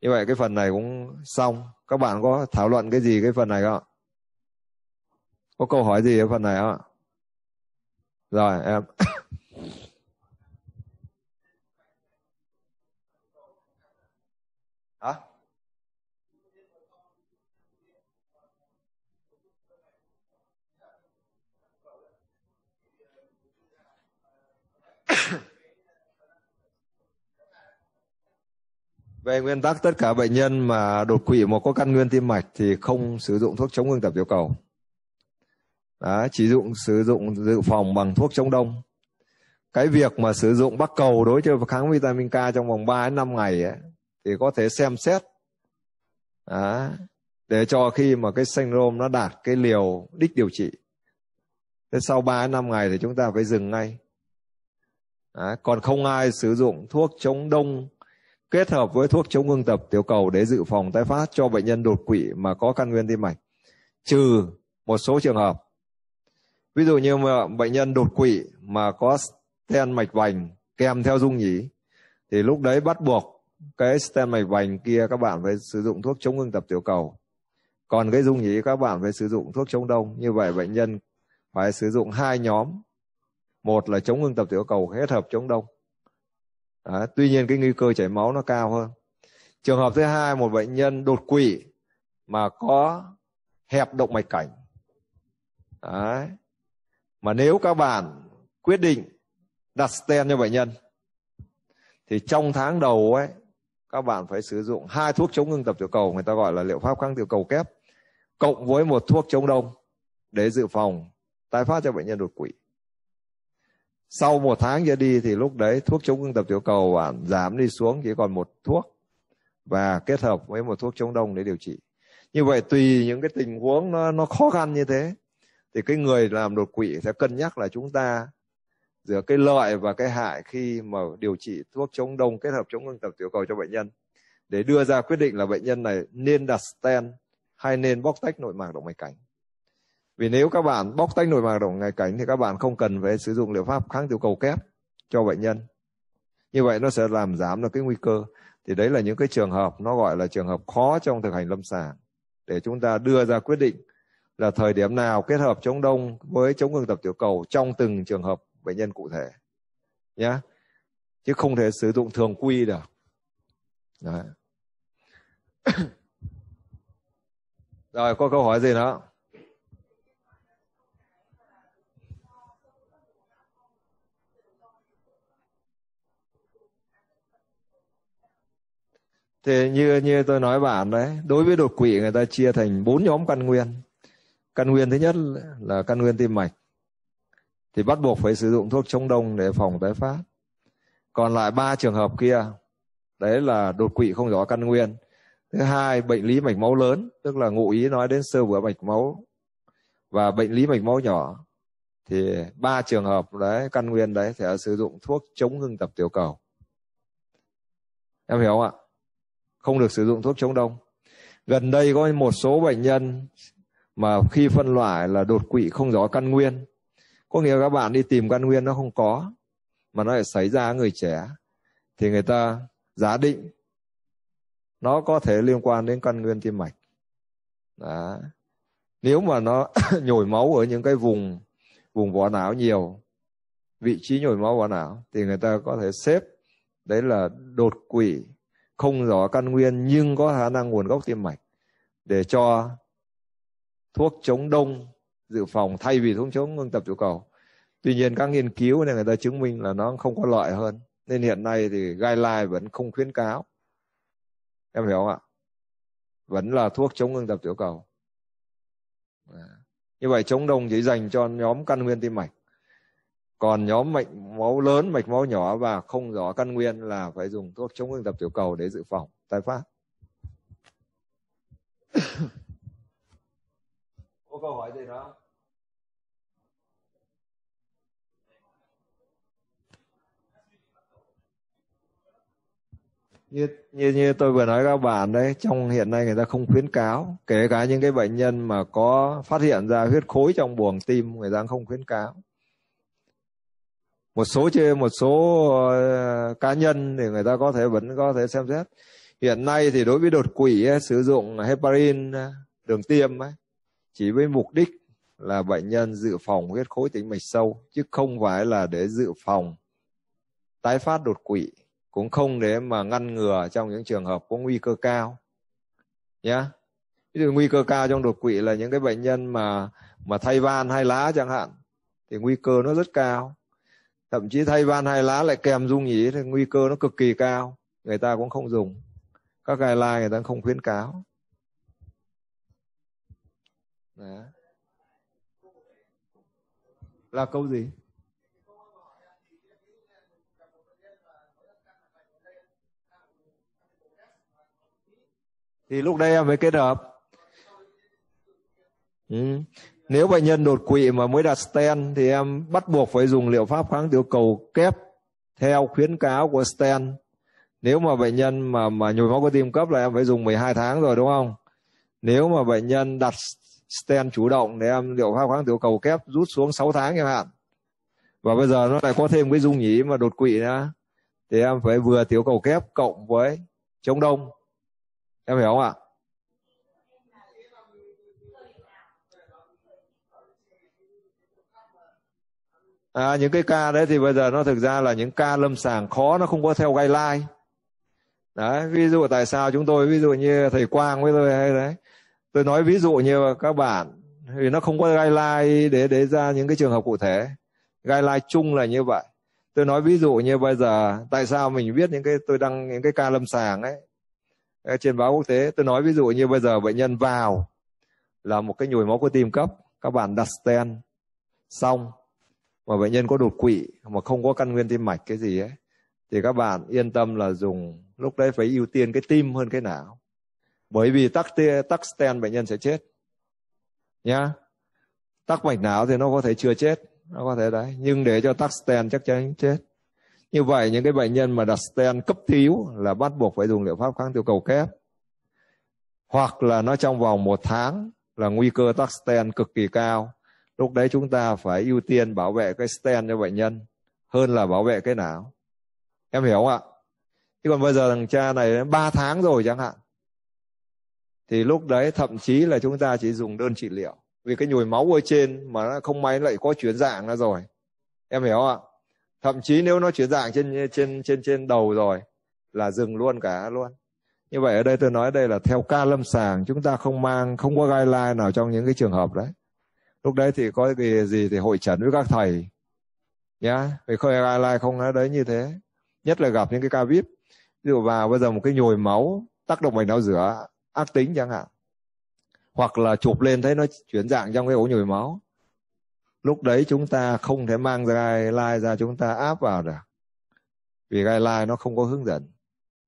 như vậy cái phần này cũng xong các bạn có thảo luận cái gì cái phần này không ạ có câu hỏi gì ở phần này không ạ? Rồi em. Hả? Về nguyên tắc tất cả bệnh nhân mà đột quỵ mà có căn nguyên tim mạch thì không sử dụng thuốc chống ngưng tập tiểu cầu. Đó, chỉ dụng sử dụng dự phòng bằng thuốc chống đông cái việc mà sử dụng bắc cầu đối với kháng vitamin K trong vòng 3 đến 5 ngày ấy, thì có thể xem xét đó, để cho khi mà cái syndrome nó đạt cái liều đích điều trị thế sau 3 đến 5 ngày thì chúng ta phải dừng ngay đó, còn không ai sử dụng thuốc chống đông kết hợp với thuốc chống ngưng tập tiểu cầu để dự phòng tái phát cho bệnh nhân đột quỵ mà có căn nguyên tim mạch trừ một số trường hợp ví dụ như mà bệnh nhân đột quỵ mà có stent mạch vành kèm theo dung nhĩ thì lúc đấy bắt buộc cái stent mạch vành kia các bạn phải sử dụng thuốc chống ngưng tập tiểu cầu còn cái dung nhĩ các bạn phải sử dụng thuốc chống đông như vậy bệnh nhân phải sử dụng hai nhóm một là chống ngưng tập tiểu cầu kết hợp chống đông Đấy, tuy nhiên cái nguy cơ chảy máu nó cao hơn trường hợp thứ hai một bệnh nhân đột quỵ mà có hẹp động mạch cảnh Đấy, mà nếu các bạn quyết định đặt stent cho bệnh nhân thì trong tháng đầu ấy các bạn phải sử dụng hai thuốc chống ngưng tập tiểu cầu người ta gọi là liệu pháp kháng tiểu cầu kép cộng với một thuốc chống đông để dự phòng tái phát cho bệnh nhân đột quỵ sau một tháng ra đi thì lúc đấy thuốc chống ngưng tập tiểu cầu bạn giảm đi xuống chỉ còn một thuốc và kết hợp với một thuốc chống đông để điều trị như vậy tùy những cái tình huống nó nó khó khăn như thế thì cái người làm đột quỵ sẽ cân nhắc là chúng ta giữa cái lợi và cái hại khi mà điều trị thuốc chống đông kết hợp chống ngưng tập tiểu cầu cho bệnh nhân để đưa ra quyết định là bệnh nhân này nên đặt stent hay nên bóc tách nội mạc động mạch cảnh vì nếu các bạn bóc tách nội mạc động mạch cảnh thì các bạn không cần phải sử dụng liệu pháp kháng tiểu cầu kép cho bệnh nhân như vậy nó sẽ làm giảm được cái nguy cơ thì đấy là những cái trường hợp nó gọi là trường hợp khó trong thực hành lâm sàng để chúng ta đưa ra quyết định là thời điểm nào kết hợp chống đông với chống ngừng tập tiểu cầu trong từng trường hợp bệnh nhân cụ thể nhé chứ không thể sử dụng thường quy được Đấy. rồi có câu hỏi gì nữa thì như như tôi nói bạn đấy đối với đột quỵ người ta chia thành bốn nhóm căn nguyên căn nguyên thứ nhất là căn nguyên tim mạch thì bắt buộc phải sử dụng thuốc chống đông để phòng tái phát còn lại ba trường hợp kia đấy là đột quỵ không rõ căn nguyên thứ hai bệnh lý mạch máu lớn tức là ngụ ý nói đến sơ vữa mạch máu và bệnh lý mạch máu nhỏ thì ba trường hợp đấy căn nguyên đấy sẽ sử dụng thuốc chống ngưng tập tiểu cầu em hiểu không ạ không được sử dụng thuốc chống đông gần đây có một số bệnh nhân mà khi phân loại là đột quỵ không rõ căn nguyên có nghĩa các bạn đi tìm căn nguyên nó không có mà nó lại xảy ra ở người trẻ thì người ta giả định nó có thể liên quan đến căn nguyên tim mạch Đó. nếu mà nó nhồi máu ở những cái vùng vùng vỏ não nhiều vị trí nhồi máu vỏ não thì người ta có thể xếp đấy là đột quỵ không rõ căn nguyên nhưng có khả năng nguồn gốc tim mạch để cho thuốc chống đông dự phòng thay vì thuốc chống ngưng tập tiểu cầu tuy nhiên các nghiên cứu này người ta chứng minh là nó không có lợi hơn nên hiện nay thì guideline vẫn không khuyến cáo em hiểu không ạ vẫn là thuốc chống ngưng tập tiểu cầu à. như vậy chống đông chỉ dành cho nhóm căn nguyên tim mạch còn nhóm mạch máu lớn mạch máu nhỏ và không rõ căn nguyên là phải dùng thuốc chống ngưng tập tiểu cầu để dự phòng tái phát câu hỏi gì đó như như như tôi vừa nói các bạn đấy trong hiện nay người ta không khuyến cáo kể cả những cái bệnh nhân mà có phát hiện ra huyết khối trong buồng tim người ta không khuyến cáo một số chơi một số ờ, cá nhân thì người ta có thể vẫn có thể xem xét hiện nay thì đối với đột quỵ sử dụng heparin ờ, đường tiêm ấy, chỉ với mục đích là bệnh nhân dự phòng huyết khối tĩnh mạch sâu chứ không phải là để dự phòng tái phát đột quỵ cũng không để mà ngăn ngừa trong những trường hợp có nguy cơ cao nhé ví dụ nguy cơ cao trong đột quỵ là những cái bệnh nhân mà mà thay van hay lá chẳng hạn thì nguy cơ nó rất cao thậm chí thay van hai lá lại kèm dung nhĩ thì nguy cơ nó cực kỳ cao người ta cũng không dùng các lai người ta không khuyến cáo đó. là câu gì thì lúc đây em mới kết hợp ừ. nếu bệnh nhân đột quỵ mà mới đặt stent thì em bắt buộc phải dùng liệu pháp kháng tiểu cầu kép theo khuyến cáo của stent nếu mà bệnh nhân mà mà nhồi máu cơ tim cấp là em phải dùng 12 tháng rồi đúng không nếu mà bệnh nhân đặt stand chủ động để em liệu pháp kháng tiểu cầu kép rút xuống 6 tháng chẳng hạn và bây giờ nó lại có thêm cái dung nhĩ mà đột quỵ nữa thì em phải vừa tiểu cầu kép cộng với chống đông em hiểu không ạ À, những cái ca đấy thì bây giờ nó thực ra là những ca lâm sàng khó nó không có theo guideline đấy ví dụ tại sao chúng tôi ví dụ như thầy quang với tôi hay đấy tôi nói ví dụ như các bạn vì nó không có guideline để để ra những cái trường hợp cụ thể guideline chung là như vậy tôi nói ví dụ như bây giờ tại sao mình viết những cái tôi đăng những cái ca lâm sàng ấy ờ, trên báo quốc tế tôi nói ví dụ như bây giờ bệnh nhân vào là một cái nhồi máu cơ tim cấp các bạn đặt stent xong mà bệnh nhân có đột quỵ mà không có căn nguyên tim mạch cái gì ấy thì các bạn yên tâm là dùng lúc đấy phải ưu tiên cái tim hơn cái não bởi vì tắc tia tắc stent bệnh nhân sẽ chết nhá tắc mạch não thì nó có thể chưa chết nó có thể đấy nhưng để cho tắc stent chắc chắn chết như vậy những cái bệnh nhân mà đặt stent cấp thiếu là bắt buộc phải dùng liệu pháp kháng tiêu cầu kép hoặc là nó trong vòng một tháng là nguy cơ tắc stent cực kỳ cao lúc đấy chúng ta phải ưu tiên bảo vệ cái stent cho bệnh nhân hơn là bảo vệ cái não em hiểu không ạ chứ còn bây giờ thằng cha này 3 tháng rồi chẳng hạn thì lúc đấy thậm chí là chúng ta chỉ dùng đơn trị liệu vì cái nhồi máu ở trên mà nó không may lại có chuyển dạng ra rồi em hiểu không ạ thậm chí nếu nó chuyển dạng trên trên trên trên đầu rồi là dừng luôn cả luôn như vậy ở đây tôi nói đây là theo ca lâm sàng chúng ta không mang không có gai lai nào trong những cái trường hợp đấy lúc đấy thì có cái gì thì hội trần với các thầy nhá vì không gai lai không nói đấy như thế nhất là gặp những cái ca vip ví dụ vào bây giờ một cái nhồi máu tác động mạch não rửa ác tính chẳng hạn hoặc là chụp lên thấy nó chuyển dạng trong cái ổ nhồi máu lúc đấy chúng ta không thể mang gai lai ra chúng ta áp vào được vì gai lai nó không có hướng dẫn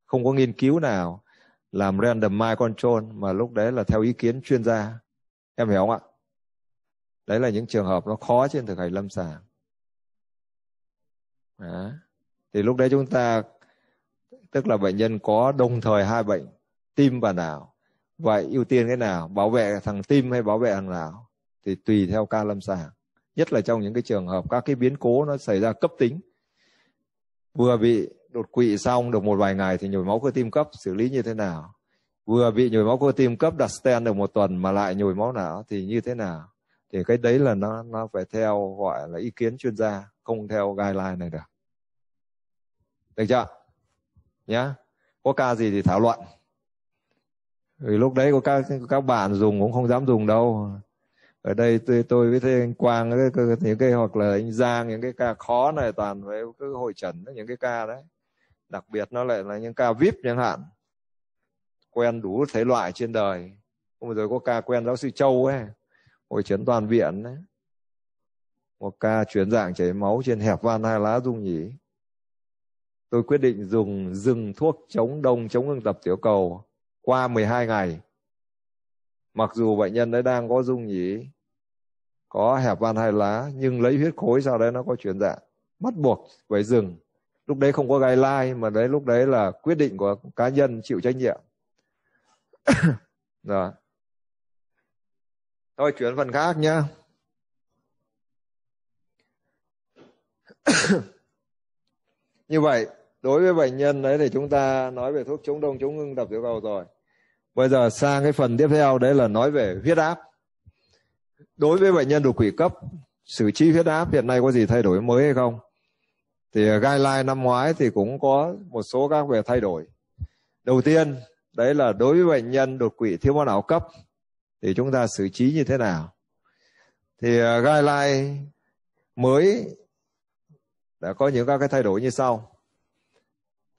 không có nghiên cứu nào làm random mind control mà lúc đấy là theo ý kiến chuyên gia em hiểu không ạ đấy là những trường hợp nó khó trên thực hành lâm sàng đó. thì lúc đấy chúng ta tức là bệnh nhân có đồng thời hai bệnh tim và não vậy ưu tiên cái nào bảo vệ thằng tim hay bảo vệ thằng não thì tùy theo ca lâm sàng nhất là trong những cái trường hợp các cái biến cố nó xảy ra cấp tính vừa bị đột quỵ xong được một vài ngày thì nhồi máu cơ tim cấp xử lý như thế nào vừa bị nhồi máu cơ tim cấp đặt stent được một tuần mà lại nhồi máu não thì như thế nào thì cái đấy là nó nó phải theo gọi là ý kiến chuyên gia không theo guideline này được được chưa nhá có ca gì thì thảo luận vì ừ, lúc đấy có các các bạn dùng cũng không dám dùng đâu ở đây tôi, tôi với thế anh Quang những cái, những cái hoặc là anh Giang những cái ca khó này toàn phải cứ hội trần những cái ca đấy đặc biệt nó lại là những ca vip chẳng hạn quen đủ thể loại trên đời hôm rồi có ca quen giáo sư Châu ấy hội trần toàn viện đấy một ca chuyển dạng chảy máu trên hẹp van hai lá dung nhỉ tôi quyết định dùng dừng thuốc chống đông chống ngưng tập tiểu cầu qua 12 ngày. Mặc dù bệnh nhân đấy đang có dung nhĩ, có hẹp van hai lá, nhưng lấy huyết khối sau đấy nó có chuyển dạ, bắt buộc phải dừng. Lúc đấy không có gai lai, mà đấy lúc đấy là quyết định của cá nhân chịu trách nhiệm. Rồi. Thôi chuyển phần khác nhá. Như vậy, đối với bệnh nhân đấy thì chúng ta nói về thuốc chống đông chống ngưng đập tiểu cầu rồi bây giờ sang cái phần tiếp theo đấy là nói về huyết áp đối với bệnh nhân đột quỵ cấp xử trí huyết áp hiện nay có gì thay đổi mới hay không thì à, guideline năm ngoái thì cũng có một số các về thay đổi đầu tiên đấy là đối với bệnh nhân đột quỵ thiếu máu não cấp thì chúng ta xử trí như thế nào thì à, guideline mới đã có những các cái thay đổi như sau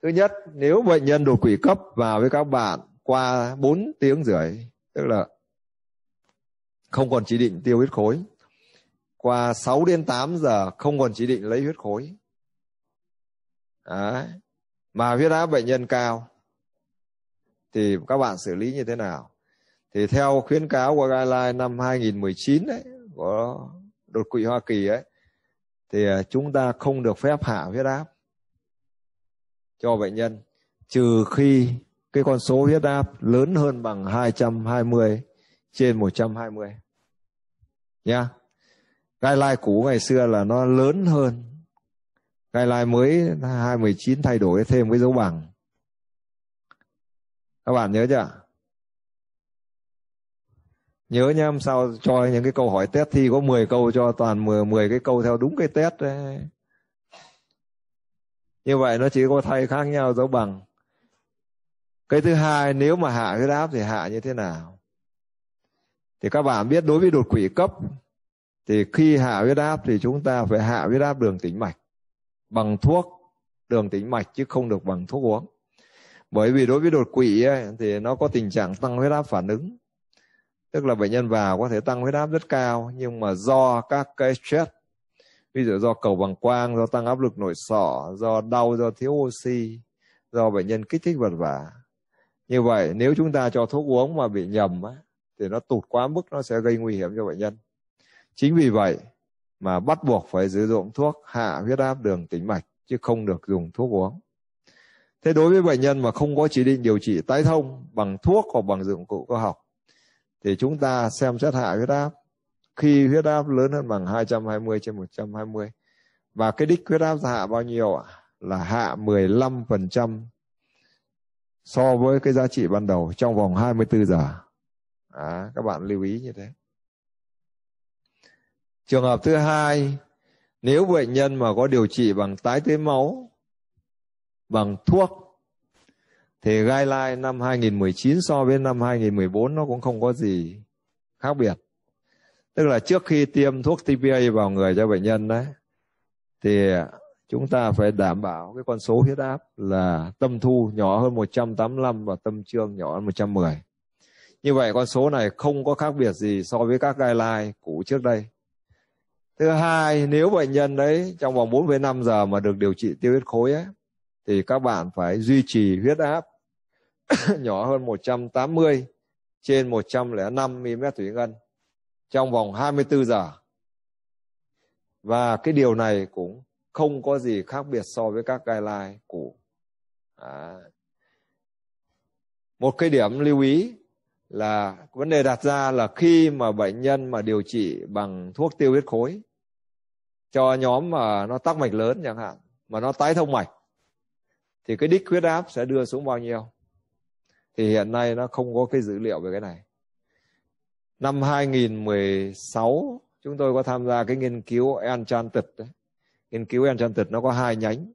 Thứ nhất, nếu bệnh nhân đột quỵ cấp vào với các bạn qua 4 tiếng rưỡi, tức là không còn chỉ định tiêu huyết khối. Qua 6 đến 8 giờ không còn chỉ định lấy huyết khối. Đấy. Mà huyết áp bệnh nhân cao thì các bạn xử lý như thế nào? Thì theo khuyến cáo của guideline năm 2019 đấy của đột quỵ Hoa Kỳ ấy thì à, chúng ta không được phép hạ huyết áp cho bệnh nhân trừ khi cái con số huyết áp lớn hơn bằng 220 trên 120 nha gai lai cũ ngày xưa là nó lớn hơn gai lai mới 219 thay đổi thêm cái dấu bằng các bạn nhớ chưa nhớ nhá hôm sau cho những cái câu hỏi test thi có 10 câu cho toàn 10, 10 cái câu theo đúng cái test đấy như vậy nó chỉ có thay khác nhau dấu bằng cái thứ hai nếu mà hạ huyết áp thì hạ như thế nào thì các bạn biết đối với đột quỵ cấp thì khi hạ huyết áp thì chúng ta phải hạ huyết áp đường tĩnh mạch bằng thuốc đường tĩnh mạch chứ không được bằng thuốc uống bởi vì đối với đột quỵ ấy, thì nó có tình trạng tăng huyết áp phản ứng tức là bệnh nhân vào có thể tăng huyết áp rất cao nhưng mà do các cái stress ví dụ do cầu bằng quang, do tăng áp lực nội sọ, do đau, do thiếu oxy, do bệnh nhân kích thích vật vả. Như vậy, nếu chúng ta cho thuốc uống mà bị nhầm á, thì nó tụt quá mức, nó sẽ gây nguy hiểm cho bệnh nhân. Chính vì vậy mà bắt buộc phải sử dụng thuốc hạ huyết áp đường tĩnh mạch, chứ không được dùng thuốc uống. Thế đối với bệnh nhân mà không có chỉ định điều trị tái thông bằng thuốc hoặc bằng dụng cụ khoa học, thì chúng ta xem xét hạ huyết áp khi huyết áp lớn hơn bằng 220 trên 120 và cái đích huyết áp hạ bao nhiêu ạ? Là hạ 15% so với cái giá trị ban đầu trong vòng 24 giờ. À, các bạn lưu ý như thế. Trường hợp thứ hai, nếu bệnh nhân mà có điều trị bằng tái tế máu, bằng thuốc, thì guideline năm 2019 so với năm 2014 nó cũng không có gì khác biệt tức là trước khi tiêm thuốc TPA vào người cho bệnh nhân đấy thì chúng ta phải đảm bảo cái con số huyết áp là tâm thu nhỏ hơn 185 và tâm trương nhỏ hơn 110. Như vậy con số này không có khác biệt gì so với các guideline cũ trước đây. Thứ hai, nếu bệnh nhân đấy trong vòng 4-5 giờ mà được điều trị tiêu huyết khối ấy, thì các bạn phải duy trì huyết áp nhỏ hơn 180 trên 105 mm thủy ngân trong vòng 24 giờ. Và cái điều này cũng không có gì khác biệt so với các guideline cũ. À. Một cái điểm lưu ý là vấn đề đặt ra là khi mà bệnh nhân mà điều trị bằng thuốc tiêu huyết khối cho nhóm mà nó tắc mạch lớn chẳng hạn mà nó tái thông mạch thì cái đích huyết áp sẽ đưa xuống bao nhiêu thì hiện nay nó không có cái dữ liệu về cái này năm 2016 chúng tôi có tham gia cái nghiên cứu Enchanted đấy. Nghiên cứu Enchanted nó có hai nhánh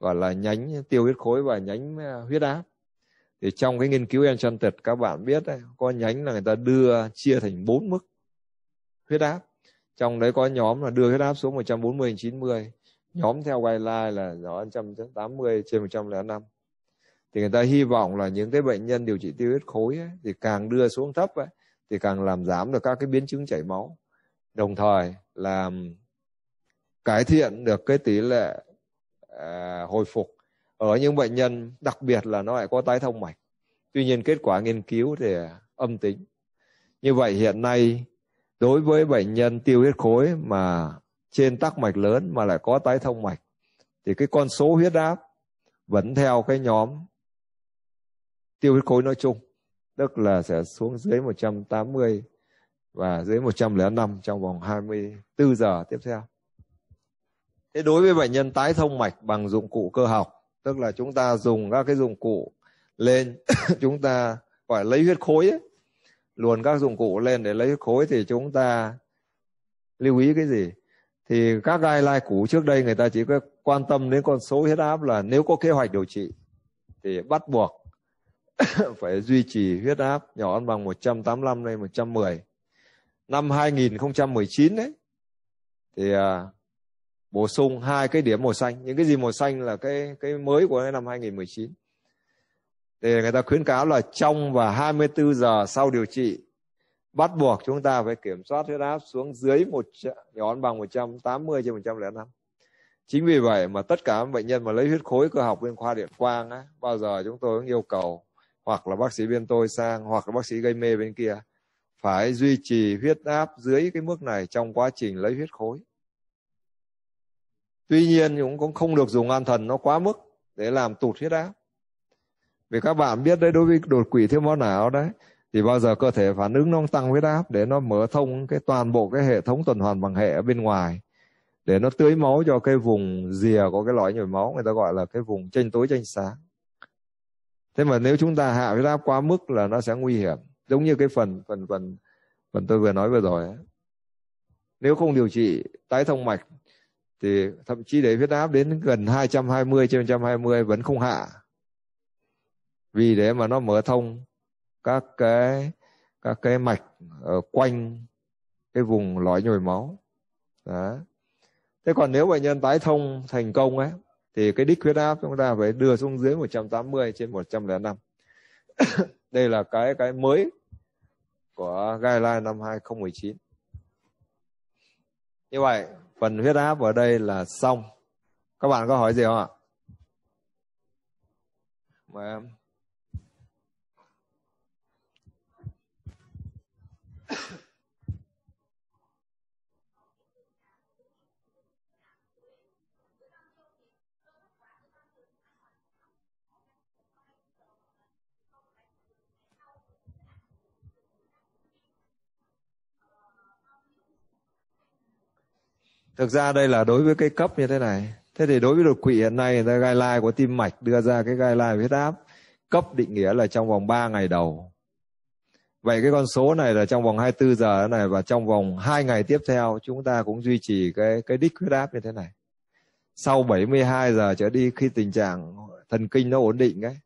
gọi là nhánh tiêu huyết khối và nhánh à, huyết áp. Thì trong cái nghiên cứu Enchanted các bạn biết đấy, có nhánh là người ta đưa chia thành bốn mức huyết áp. Trong đấy có nhóm là đưa huyết áp xuống 140 90, nhóm theo guideline là nó 180 trên 105 thì người ta hy vọng là những cái bệnh nhân điều trị tiêu huyết khối ấy, thì càng đưa xuống thấp ấy, thì càng làm giảm được các cái biến chứng chảy máu đồng thời làm cải thiện được cái tỷ lệ à, hồi phục ở những bệnh nhân đặc biệt là nó lại có tái thông mạch tuy nhiên kết quả nghiên cứu thì âm tính như vậy hiện nay đối với bệnh nhân tiêu huyết khối mà trên tắc mạch lớn mà lại có tái thông mạch thì cái con số huyết áp vẫn theo cái nhóm tiêu huyết khối nói chung tức là sẽ xuống dưới 180 và dưới 105 trong vòng 24 giờ tiếp theo. Thế đối với bệnh nhân tái thông mạch bằng dụng cụ cơ học, tức là chúng ta dùng các cái dụng cụ lên, chúng ta gọi lấy huyết khối ấy, luồn các dụng cụ lên để lấy huyết khối thì chúng ta lưu ý cái gì? Thì các gai lai cũ trước đây người ta chỉ có quan tâm đến con số huyết áp là nếu có kế hoạch điều trị thì bắt buộc phải duy trì huyết áp nhỏ hơn bằng 185 lên 110. Năm 2019 đấy thì à, bổ sung hai cái điểm màu xanh, những cái gì màu xanh là cái cái mới của cái năm 2019. Thì người ta khuyến cáo là trong và 24 giờ sau điều trị bắt buộc chúng ta phải kiểm soát huyết áp xuống dưới một nhỏ hơn bằng 180 trên 105. Chính vì vậy mà tất cả bệnh nhân mà lấy huyết khối cơ học bên khoa điện quang á, bao giờ chúng tôi cũng yêu cầu hoặc là bác sĩ bên tôi sang hoặc là bác sĩ gây mê bên kia phải duy trì huyết áp dưới cái mức này trong quá trình lấy huyết khối tuy nhiên cũng cũng không được dùng an thần nó quá mức để làm tụt huyết áp vì các bạn biết đấy đối với đột quỵ thiếu máu não đấy thì bao giờ cơ thể phản ứng nó tăng huyết áp để nó mở thông cái toàn bộ cái hệ thống tuần hoàn bằng hệ ở bên ngoài để nó tưới máu cho cái vùng rìa có cái lõi nhồi máu người ta gọi là cái vùng tranh tối tranh sáng thế mà nếu chúng ta hạ huyết áp quá mức là nó sẽ nguy hiểm giống như cái phần phần phần phần tôi vừa nói vừa rồi nếu không điều trị tái thông mạch thì thậm chí để huyết áp đến gần 220 trên 120 vẫn không hạ vì để mà nó mở thông các cái các cái mạch ở quanh cái vùng lõi nhồi máu đó thế còn nếu bệnh nhân tái thông thành công ấy thì cái đích huyết áp chúng ta phải đưa xuống dưới 180 trên 105 đây là cái cái mới của guideline năm 2019 như vậy phần huyết áp ở đây là xong các bạn có hỏi gì không ạ mời em thực ra đây là đối với cái cấp như thế này thế thì đối với đột quỵ hiện nay người ta guideline của tim mạch đưa ra cái guideline huyết áp cấp định nghĩa là trong vòng 3 ngày đầu vậy cái con số này là trong vòng 24 giờ này và trong vòng 2 ngày tiếp theo chúng ta cũng duy trì cái cái đích huyết áp như thế này sau 72 giờ trở đi khi tình trạng thần kinh nó ổn định ấy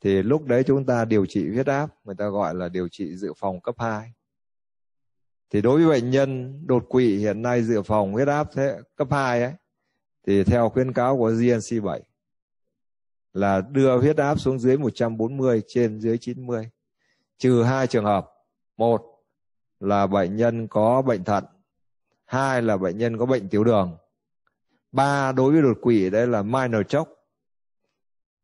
thì lúc đấy chúng ta điều trị huyết áp người ta gọi là điều trị dự phòng cấp 2 thì đối với bệnh nhân đột quỵ hiện nay dự phòng huyết áp thế, cấp 2 ấy thì theo khuyến cáo của GNC7 là đưa huyết áp xuống dưới 140 trên dưới 90 trừ hai trường hợp một là bệnh nhân có bệnh thận hai là bệnh nhân có bệnh tiểu đường ba đối với đột quỵ đây là minor chốc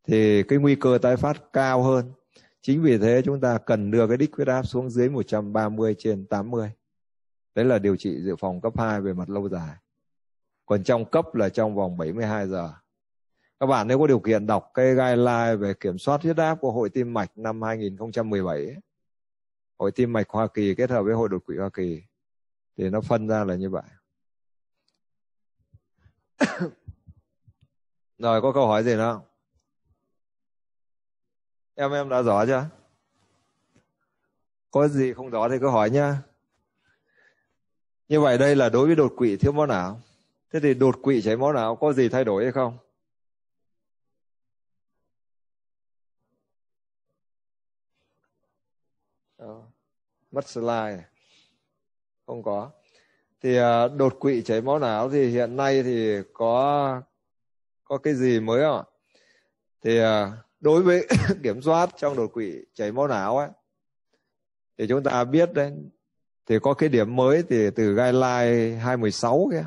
thì cái nguy cơ tái phát cao hơn chính vì thế chúng ta cần đưa cái đích huyết áp xuống dưới 130 trên 80 Đấy là điều trị dự phòng cấp 2 về mặt lâu dài. Còn trong cấp là trong vòng 72 giờ. Các bạn nếu có điều kiện đọc cái guideline về kiểm soát huyết áp của Hội Tim Mạch năm 2017 ấy, Hội Tim Mạch Hoa Kỳ kết hợp với Hội Đột quỵ Hoa Kỳ thì nó phân ra là như vậy. Rồi có câu hỏi gì nữa không? Em em đã rõ chưa? Có gì không rõ thì cứ hỏi nhá như vậy đây là đối với đột quỵ thiếu máu não thế thì đột quỵ chảy máu não có gì thay đổi hay không Đó. mất slide không có thì à, đột quỵ chảy máu não thì hiện nay thì có có cái gì mới không ạ thì à, đối với kiểm soát trong đột quỵ chảy máu não ấy thì chúng ta biết đấy thì có cái điểm mới thì từ guideline 216 kia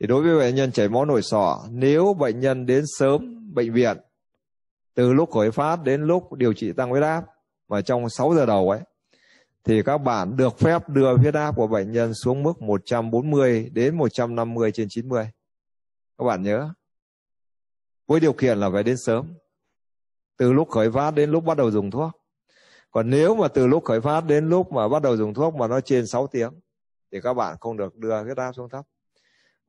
thì đối với bệnh nhân chảy máu nổi sọ nếu bệnh nhân đến sớm bệnh viện từ lúc khởi phát đến lúc điều trị tăng huyết áp và trong 6 giờ đầu ấy thì các bạn được phép đưa huyết áp của bệnh nhân xuống mức 140 đến 150 trên 90. Các bạn nhớ. Với điều kiện là phải đến sớm. Từ lúc khởi phát đến lúc bắt đầu dùng thuốc còn nếu mà từ lúc khởi phát đến lúc mà bắt đầu dùng thuốc mà nó trên 6 tiếng thì các bạn không được đưa huyết áp xuống thấp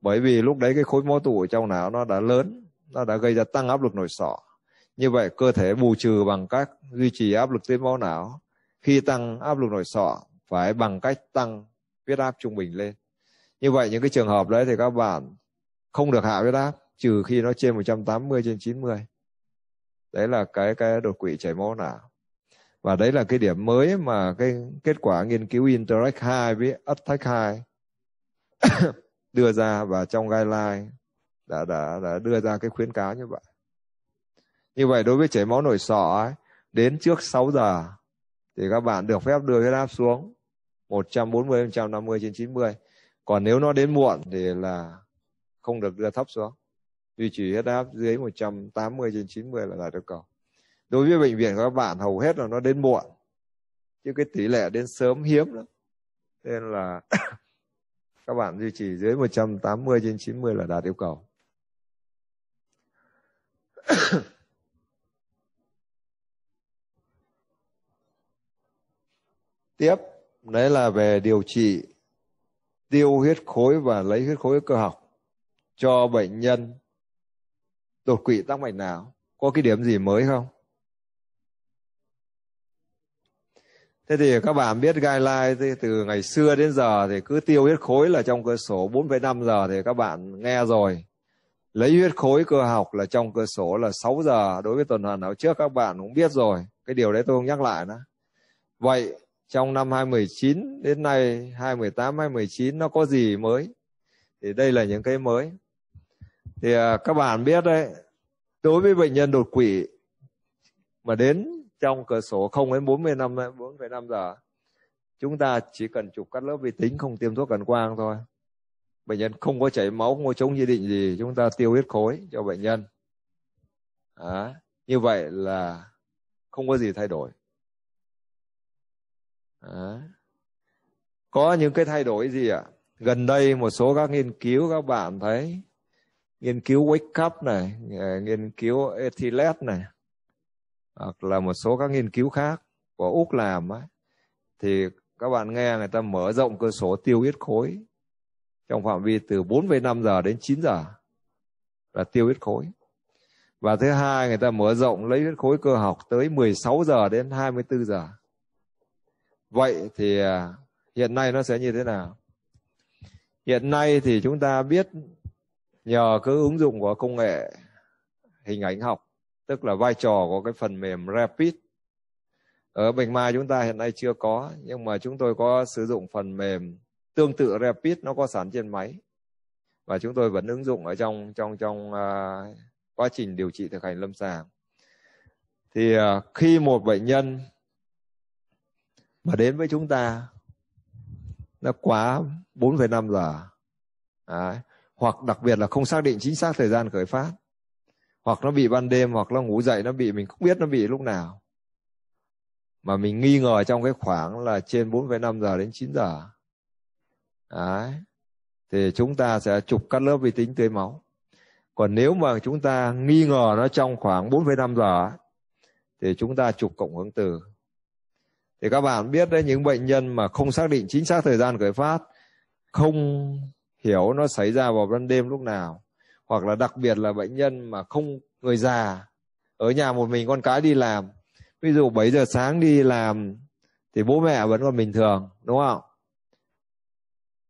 bởi vì lúc đấy cái khối mô tụ ở trong não nó đã lớn nó đã gây ra tăng áp lực nội sọ như vậy cơ thể bù trừ bằng cách duy trì áp lực tuyến máu não khi tăng áp lực nội sọ phải bằng cách tăng huyết áp trung bình lên như vậy những cái trường hợp đấy thì các bạn không được hạ huyết áp trừ khi nó trên 180 trên 90 đấy là cái cái đột quỵ chảy máu não và đấy là cái điểm mới mà cái kết quả nghiên cứu Interact 2 với Attack 2 đưa ra và trong guideline đã đã đã đưa ra cái khuyến cáo như vậy. Như vậy đối với chảy máu nổi sọ ấy, đến trước 6 giờ thì các bạn được phép đưa huyết áp xuống 140 150 trên 90. Còn nếu nó đến muộn thì là không được đưa thấp xuống. Duy trì huyết áp dưới 180 trên 90 là đạt được cầu đối với bệnh viện của các bạn hầu hết là nó đến muộn chứ cái tỷ lệ đến sớm hiếm lắm nên là các bạn duy trì dưới 180 trên 90 là đạt yêu cầu tiếp đấy là về điều trị tiêu huyết khối và lấy huyết khối cơ học cho bệnh nhân đột quỵ tắc mạch não có cái điểm gì mới không Thế thì các bạn biết guideline thì từ ngày xưa đến giờ thì cứ tiêu huyết khối là trong cơ sổ 4,5 giờ thì các bạn nghe rồi. Lấy huyết khối cơ học là trong cơ sổ là 6 giờ đối với tuần hoàn não trước các bạn cũng biết rồi. Cái điều đấy tôi không nhắc lại nữa. Vậy trong năm 2019 đến nay 2018 2019 nó có gì mới? Thì đây là những cái mới. Thì à, các bạn biết đấy, đối với bệnh nhân đột quỵ mà đến trong cửa sổ 0 đến 40 năm 4,5 giờ chúng ta chỉ cần chụp cắt lớp vi tính không tiêm thuốc cận quang thôi bệnh nhân không có chảy máu không có chống chỉ định gì chúng ta tiêu huyết khối cho bệnh nhân à, như vậy là không có gì thay đổi à, có những cái thay đổi gì ạ à? gần đây một số các nghiên cứu các bạn thấy nghiên cứu wake up này ờ, nghiên cứu ethylet này hoặc là một số các nghiên cứu khác của úc làm ấy, thì các bạn nghe người ta mở rộng cơ số tiêu huyết khối trong phạm vi từ 4 về 5 giờ đến 9 giờ là tiêu huyết khối. Và thứ hai người ta mở rộng lấy huyết khối cơ học tới 16 giờ đến 24 giờ. Vậy thì à, hiện nay nó sẽ như thế nào? Hiện nay thì chúng ta biết nhờ cứ ứng dụng của công nghệ hình ảnh học tức là vai trò của cái phần mềm rapid ở Bình Mai chúng ta hiện nay chưa có nhưng mà chúng tôi có sử dụng phần mềm tương tự rapid nó có sẵn trên máy và chúng tôi vẫn ứng dụng ở trong trong trong uh, quá trình điều trị thực hành lâm sàng thì uh, khi một bệnh nhân mà đến với chúng ta nó quá 4,5 giờ Đấy. À, hoặc đặc biệt là không xác định chính xác thời gian khởi phát hoặc nó bị ban đêm hoặc nó ngủ dậy nó bị mình không biết nó bị lúc nào mà mình nghi ngờ trong cái khoảng là trên 4,5 giờ đến 9 giờ đấy thì chúng ta sẽ chụp cắt lớp vi tính tưới máu còn nếu mà chúng ta nghi ngờ nó trong khoảng 4,5 giờ thì chúng ta chụp cộng hưởng từ thì các bạn biết đấy những bệnh nhân mà không xác định chính xác thời gian khởi phát không hiểu nó xảy ra vào ban đêm lúc nào hoặc là đặc biệt là bệnh nhân mà không người già ở nhà một mình con cái đi làm ví dụ 7 giờ sáng đi làm thì bố mẹ vẫn còn bình thường đúng không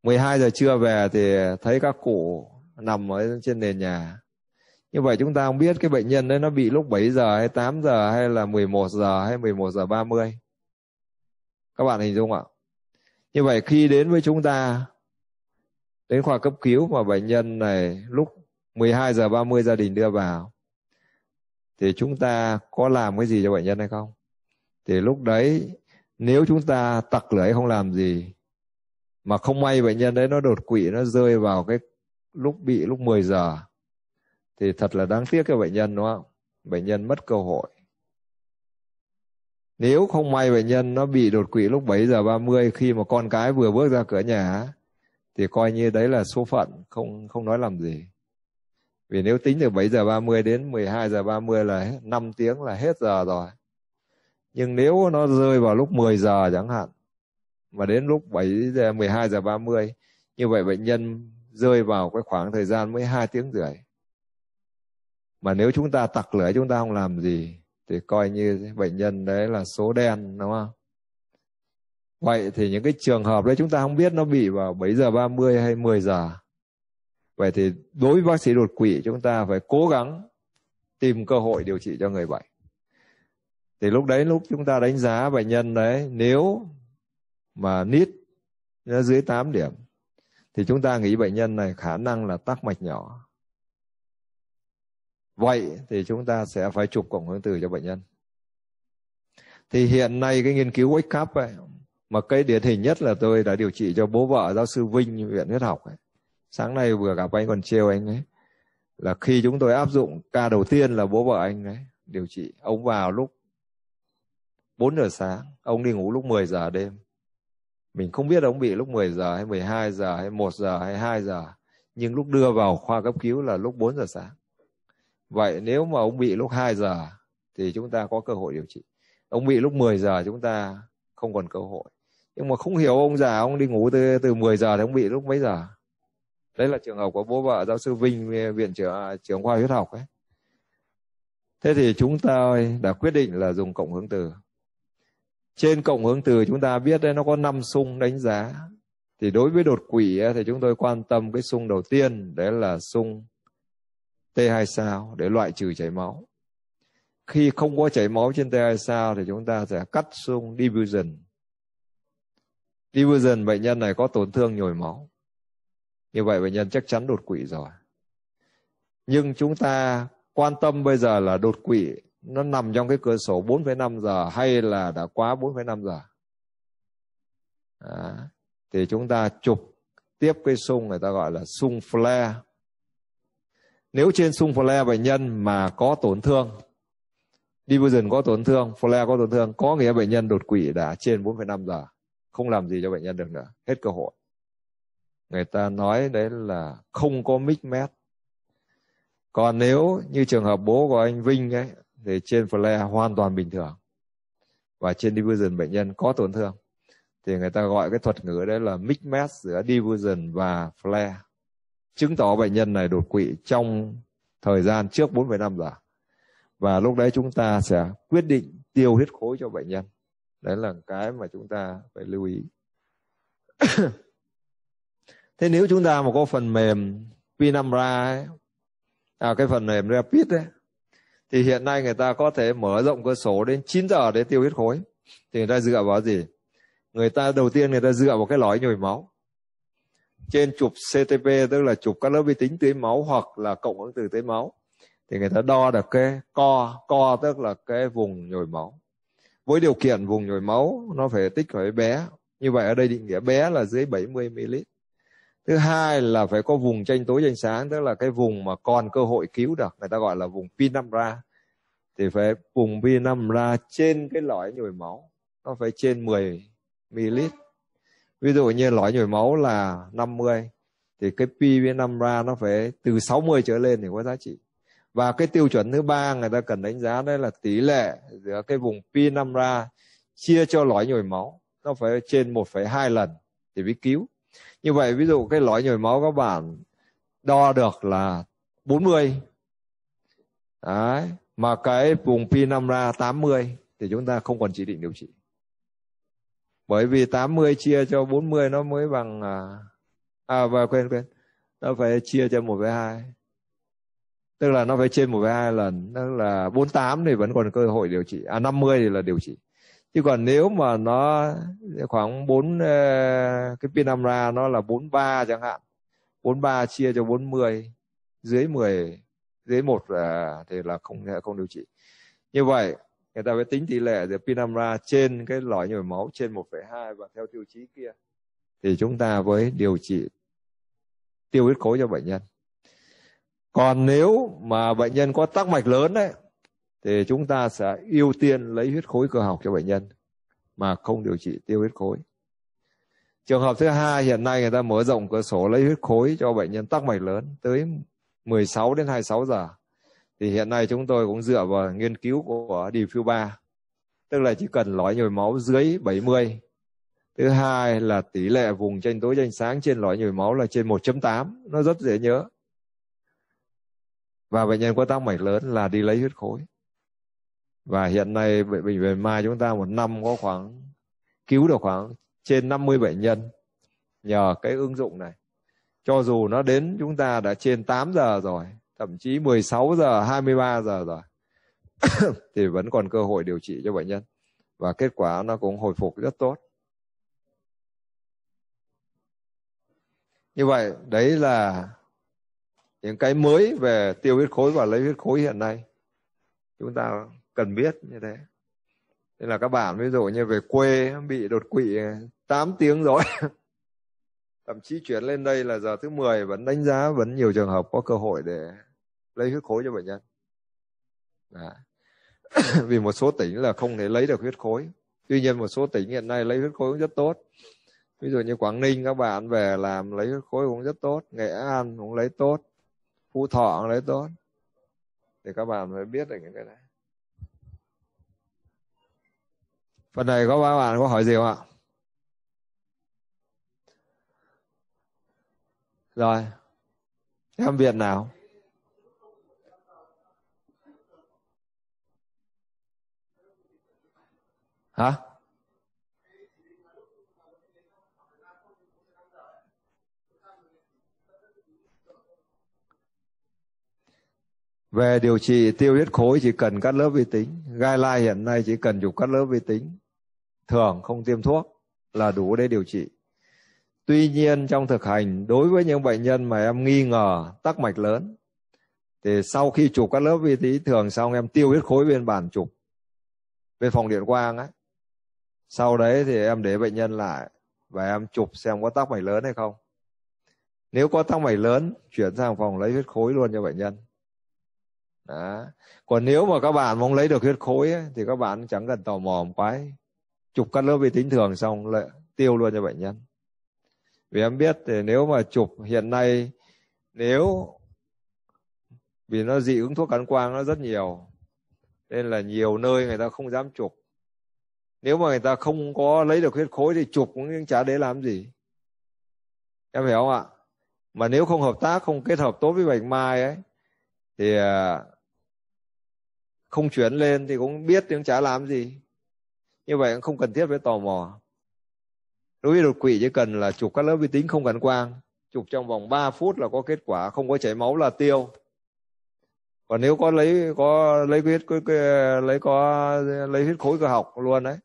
12 giờ trưa về thì thấy các cụ nằm ở trên nền nhà như vậy chúng ta không biết cái bệnh nhân đấy nó bị lúc 7 giờ hay 8 giờ hay là 11 giờ hay 11 giờ 30 các bạn hình dung ạ như vậy khi đến với chúng ta đến khoa cấp cứu mà bệnh nhân này lúc 12 giờ 30 gia đình đưa vào thì chúng ta có làm cái gì cho bệnh nhân hay không? Thì lúc đấy nếu chúng ta tặc lưỡi không làm gì mà không may bệnh nhân đấy nó đột quỵ nó rơi vào cái lúc bị lúc 10 giờ thì thật là đáng tiếc cho bệnh nhân đúng không? Bệnh nhân mất cơ hội. Nếu không may bệnh nhân nó bị đột quỵ lúc 7 giờ 30 khi mà con cái vừa bước ra cửa nhà thì coi như đấy là số phận, không không nói làm gì vì nếu tính từ 7 giờ 30 đến 12 giờ 30 là 5 tiếng là hết giờ rồi nhưng nếu nó rơi vào lúc 10 giờ chẳng hạn mà đến lúc 7 giờ 12 giờ 30 như vậy bệnh nhân rơi vào cái khoảng thời gian mới 2 tiếng rưỡi mà nếu chúng ta tặc lưỡi chúng ta không làm gì thì coi như bệnh nhân đấy là số đen đúng không vậy thì những cái trường hợp đấy chúng ta không biết nó bị vào 7 giờ 30 hay 10 giờ Vậy thì đối với bác sĩ đột quỵ chúng ta phải cố gắng tìm cơ hội điều trị cho người bệnh. Thì lúc đấy lúc chúng ta đánh giá bệnh nhân đấy nếu mà nít nó dưới 8 điểm thì chúng ta nghĩ bệnh nhân này khả năng là tắc mạch nhỏ. Vậy thì chúng ta sẽ phải chụp cộng hướng từ cho bệnh nhân. Thì hiện nay cái nghiên cứu Wake Up ấy, mà cái điển hình nhất là tôi đã điều trị cho bố vợ giáo sư Vinh viện huyết học ấy sáng nay vừa gặp anh còn trêu anh ấy là khi chúng tôi áp dụng ca đầu tiên là bố vợ anh đấy điều trị ông vào lúc 4 giờ sáng ông đi ngủ lúc 10 giờ đêm mình không biết ông bị lúc 10 giờ hay 12 giờ hay 1 giờ hay 2 giờ nhưng lúc đưa vào khoa cấp cứu là lúc 4 giờ sáng vậy nếu mà ông bị lúc 2 giờ thì chúng ta có cơ hội điều trị ông bị lúc 10 giờ chúng ta không còn cơ hội nhưng mà không hiểu ông già ông đi ngủ từ từ 10 giờ thì ông bị lúc mấy giờ đấy là trường hợp của bố vợ giáo sư vinh viện trưởng à, trưởng khoa huyết học ấy thế thì chúng ta đã quyết định là dùng cộng hướng từ trên cộng hướng từ chúng ta biết đấy nó có năm sung đánh giá thì đối với đột quỵ thì chúng tôi quan tâm cái sung đầu tiên đấy là sung T2 sao để loại trừ chảy máu khi không có chảy máu trên T2 sao thì chúng ta sẽ cắt sung diffusion diffusion bệnh nhân này có tổn thương nhồi máu như vậy bệnh nhân chắc chắn đột quỵ rồi. Nhưng chúng ta quan tâm bây giờ là đột quỵ nó nằm trong cái cửa sổ 4,5 giờ hay là đã quá 4,5 giờ. À, thì chúng ta chụp tiếp cái sung người ta gọi là sung flare. Nếu trên sung flare bệnh nhân mà có tổn thương, division có tổn thương, flare có tổn thương, có nghĩa bệnh nhân đột quỵ đã trên 4,5 giờ, không làm gì cho bệnh nhân được nữa, hết cơ hội người ta nói đấy là không có mít mét còn nếu như trường hợp bố của anh Vinh ấy thì trên flare hoàn toàn bình thường và trên division bệnh nhân có tổn thương thì người ta gọi cái thuật ngữ đấy là mix match giữa division và flare chứng tỏ bệnh nhân này đột quỵ trong thời gian trước 45 giờ và lúc đấy chúng ta sẽ quyết định tiêu huyết khối cho bệnh nhân đấy là cái mà chúng ta phải lưu ý thế nếu chúng ta mà có phần mềm Vinamra ấy, à, cái phần mềm Rapid ấy, thì hiện nay người ta có thể mở rộng cơ số đến 9 giờ để tiêu huyết khối thì người ta dựa vào gì người ta đầu tiên người ta dựa vào cái lõi nhồi máu trên chụp CTP tức là chụp các lớp vi tính tưới máu hoặc là cộng hưởng từ tưới máu thì người ta đo được cái co co tức là cái vùng nhồi máu với điều kiện vùng nhồi máu nó phải tích phải bé như vậy ở đây định nghĩa bé là dưới 70 ml thứ hai là phải có vùng tranh tối tranh sáng tức là cái vùng mà còn cơ hội cứu được người ta gọi là vùng pinamra thì phải vùng pinamra trên cái lõi nhồi máu nó phải trên 10 ml ví dụ như lõi nhồi máu là 50 thì cái pi với năm ra nó phải từ 60 trở lên thì có giá trị và cái tiêu chuẩn thứ ba người ta cần đánh giá đấy là tỷ lệ giữa cái vùng pi năm ra chia cho lõi nhồi máu nó phải trên 1,2 lần thì mới cứu như vậy ví dụ cái lõi nhồi máu các bạn đo được là 40 Đấy. mà cái vùng pi 5 ra 80 thì chúng ta không còn chỉ định điều trị bởi vì 80 chia cho 40 nó mới bằng à, à, và quên quên nó phải chia cho một với hai tức là nó phải trên một với hai lần tức là 48 thì vẫn còn cơ hội điều trị à 50 thì là điều trị chứ còn nếu mà nó khoảng bốn ờ, cái pin amra nó là 43 chẳng hạn 43 chia cho 40 dưới 10 dưới một thì là không không điều trị như vậy người ta phải tính tỷ lệ giữa pin amra trên cái lõi nhồi máu trên 1,2 và theo tiêu chí kia thì chúng ta với điều trị tiêu huyết khối cho bệnh nhân còn nếu mà bệnh nhân có tắc mạch lớn đấy thì chúng ta sẽ ưu tiên lấy huyết khối cơ học cho bệnh nhân mà không điều trị tiêu huyết khối. Trường hợp thứ hai hiện nay người ta mở rộng cửa sổ lấy huyết khối cho bệnh nhân tắc mạch lớn tới 16 đến 26 giờ. Thì hiện nay chúng tôi cũng dựa vào nghiên cứu của Diffu 3 tức là chỉ cần lõi nhồi máu dưới 70. Thứ hai là tỷ lệ vùng tranh tối tranh sáng trên lõi nhồi máu là trên 1.8, nó rất dễ nhớ. Và bệnh nhân có tắc mạch lớn là đi lấy huyết khối và hiện nay bệnh viện viện Mai chúng ta một năm có khoảng cứu được khoảng trên 50 bệnh nhân nhờ cái ứng dụng này. Cho dù nó đến chúng ta đã trên 8 giờ rồi, thậm chí 16 giờ, 23 giờ rồi thì vẫn còn cơ hội điều trị cho bệnh nhân và kết quả nó cũng hồi phục rất tốt. Như vậy, đấy là những cái mới về tiêu huyết khối và lấy huyết khối hiện nay. Chúng ta cần biết như thế nên là các bạn ví dụ như về quê bị đột quỵ 8 tiếng rồi thậm chí chuyển lên đây là giờ thứ 10 vẫn đánh giá vẫn nhiều trường hợp có cơ hội để lấy huyết khối cho bệnh nhân Đã. vì một số tỉnh là không thể lấy được huyết khối tuy nhiên một số tỉnh hiện nay lấy huyết khối cũng rất tốt ví dụ như quảng ninh các bạn về làm lấy huyết khối cũng rất tốt nghệ an cũng lấy tốt phú thọ cũng lấy tốt thì các bạn phải biết được những cái này Phần này có ba bạn có hỏi gì không ạ? Rồi. Em Việt nào? Hả? Về điều trị tiêu huyết khối chỉ cần cắt lớp vi tính. gai lai hiện nay chỉ cần chụp cắt lớp vi tính thường không tiêm thuốc là đủ để điều trị. Tuy nhiên trong thực hành đối với những bệnh nhân mà em nghi ngờ tắc mạch lớn thì sau khi chụp các lớp vi tí thường xong em tiêu huyết khối bên bàn chụp bên phòng điện quang á. Sau đấy thì em để bệnh nhân lại và em chụp xem có tắc mạch lớn hay không. Nếu có tắc mạch lớn chuyển sang phòng lấy huyết khối luôn cho bệnh nhân. Đó. Còn nếu mà các bạn muốn lấy được huyết khối ấy, thì các bạn chẳng cần tò mò quá. Ấy chụp cắt lớp vi tính thường xong lại tiêu luôn cho bệnh nhân vì em biết thì nếu mà chụp hiện nay nếu vì nó dị ứng thuốc cắn quang nó rất nhiều nên là nhiều nơi người ta không dám chụp nếu mà người ta không có lấy được huyết khối thì chụp cũng chả để làm gì em hiểu không ạ mà nếu không hợp tác không kết hợp tốt với bệnh mai ấy thì à, không chuyển lên thì cũng biết thì chả làm gì như vậy cũng không cần thiết với tò mò đối với đột quỵ chỉ cần là chụp các lớp vi tính không cần quang chụp trong vòng 3 phút là có kết quả không có chảy máu là tiêu còn nếu có lấy có lấy huyết có, lấy có lấy huyết khối cơ học luôn đấy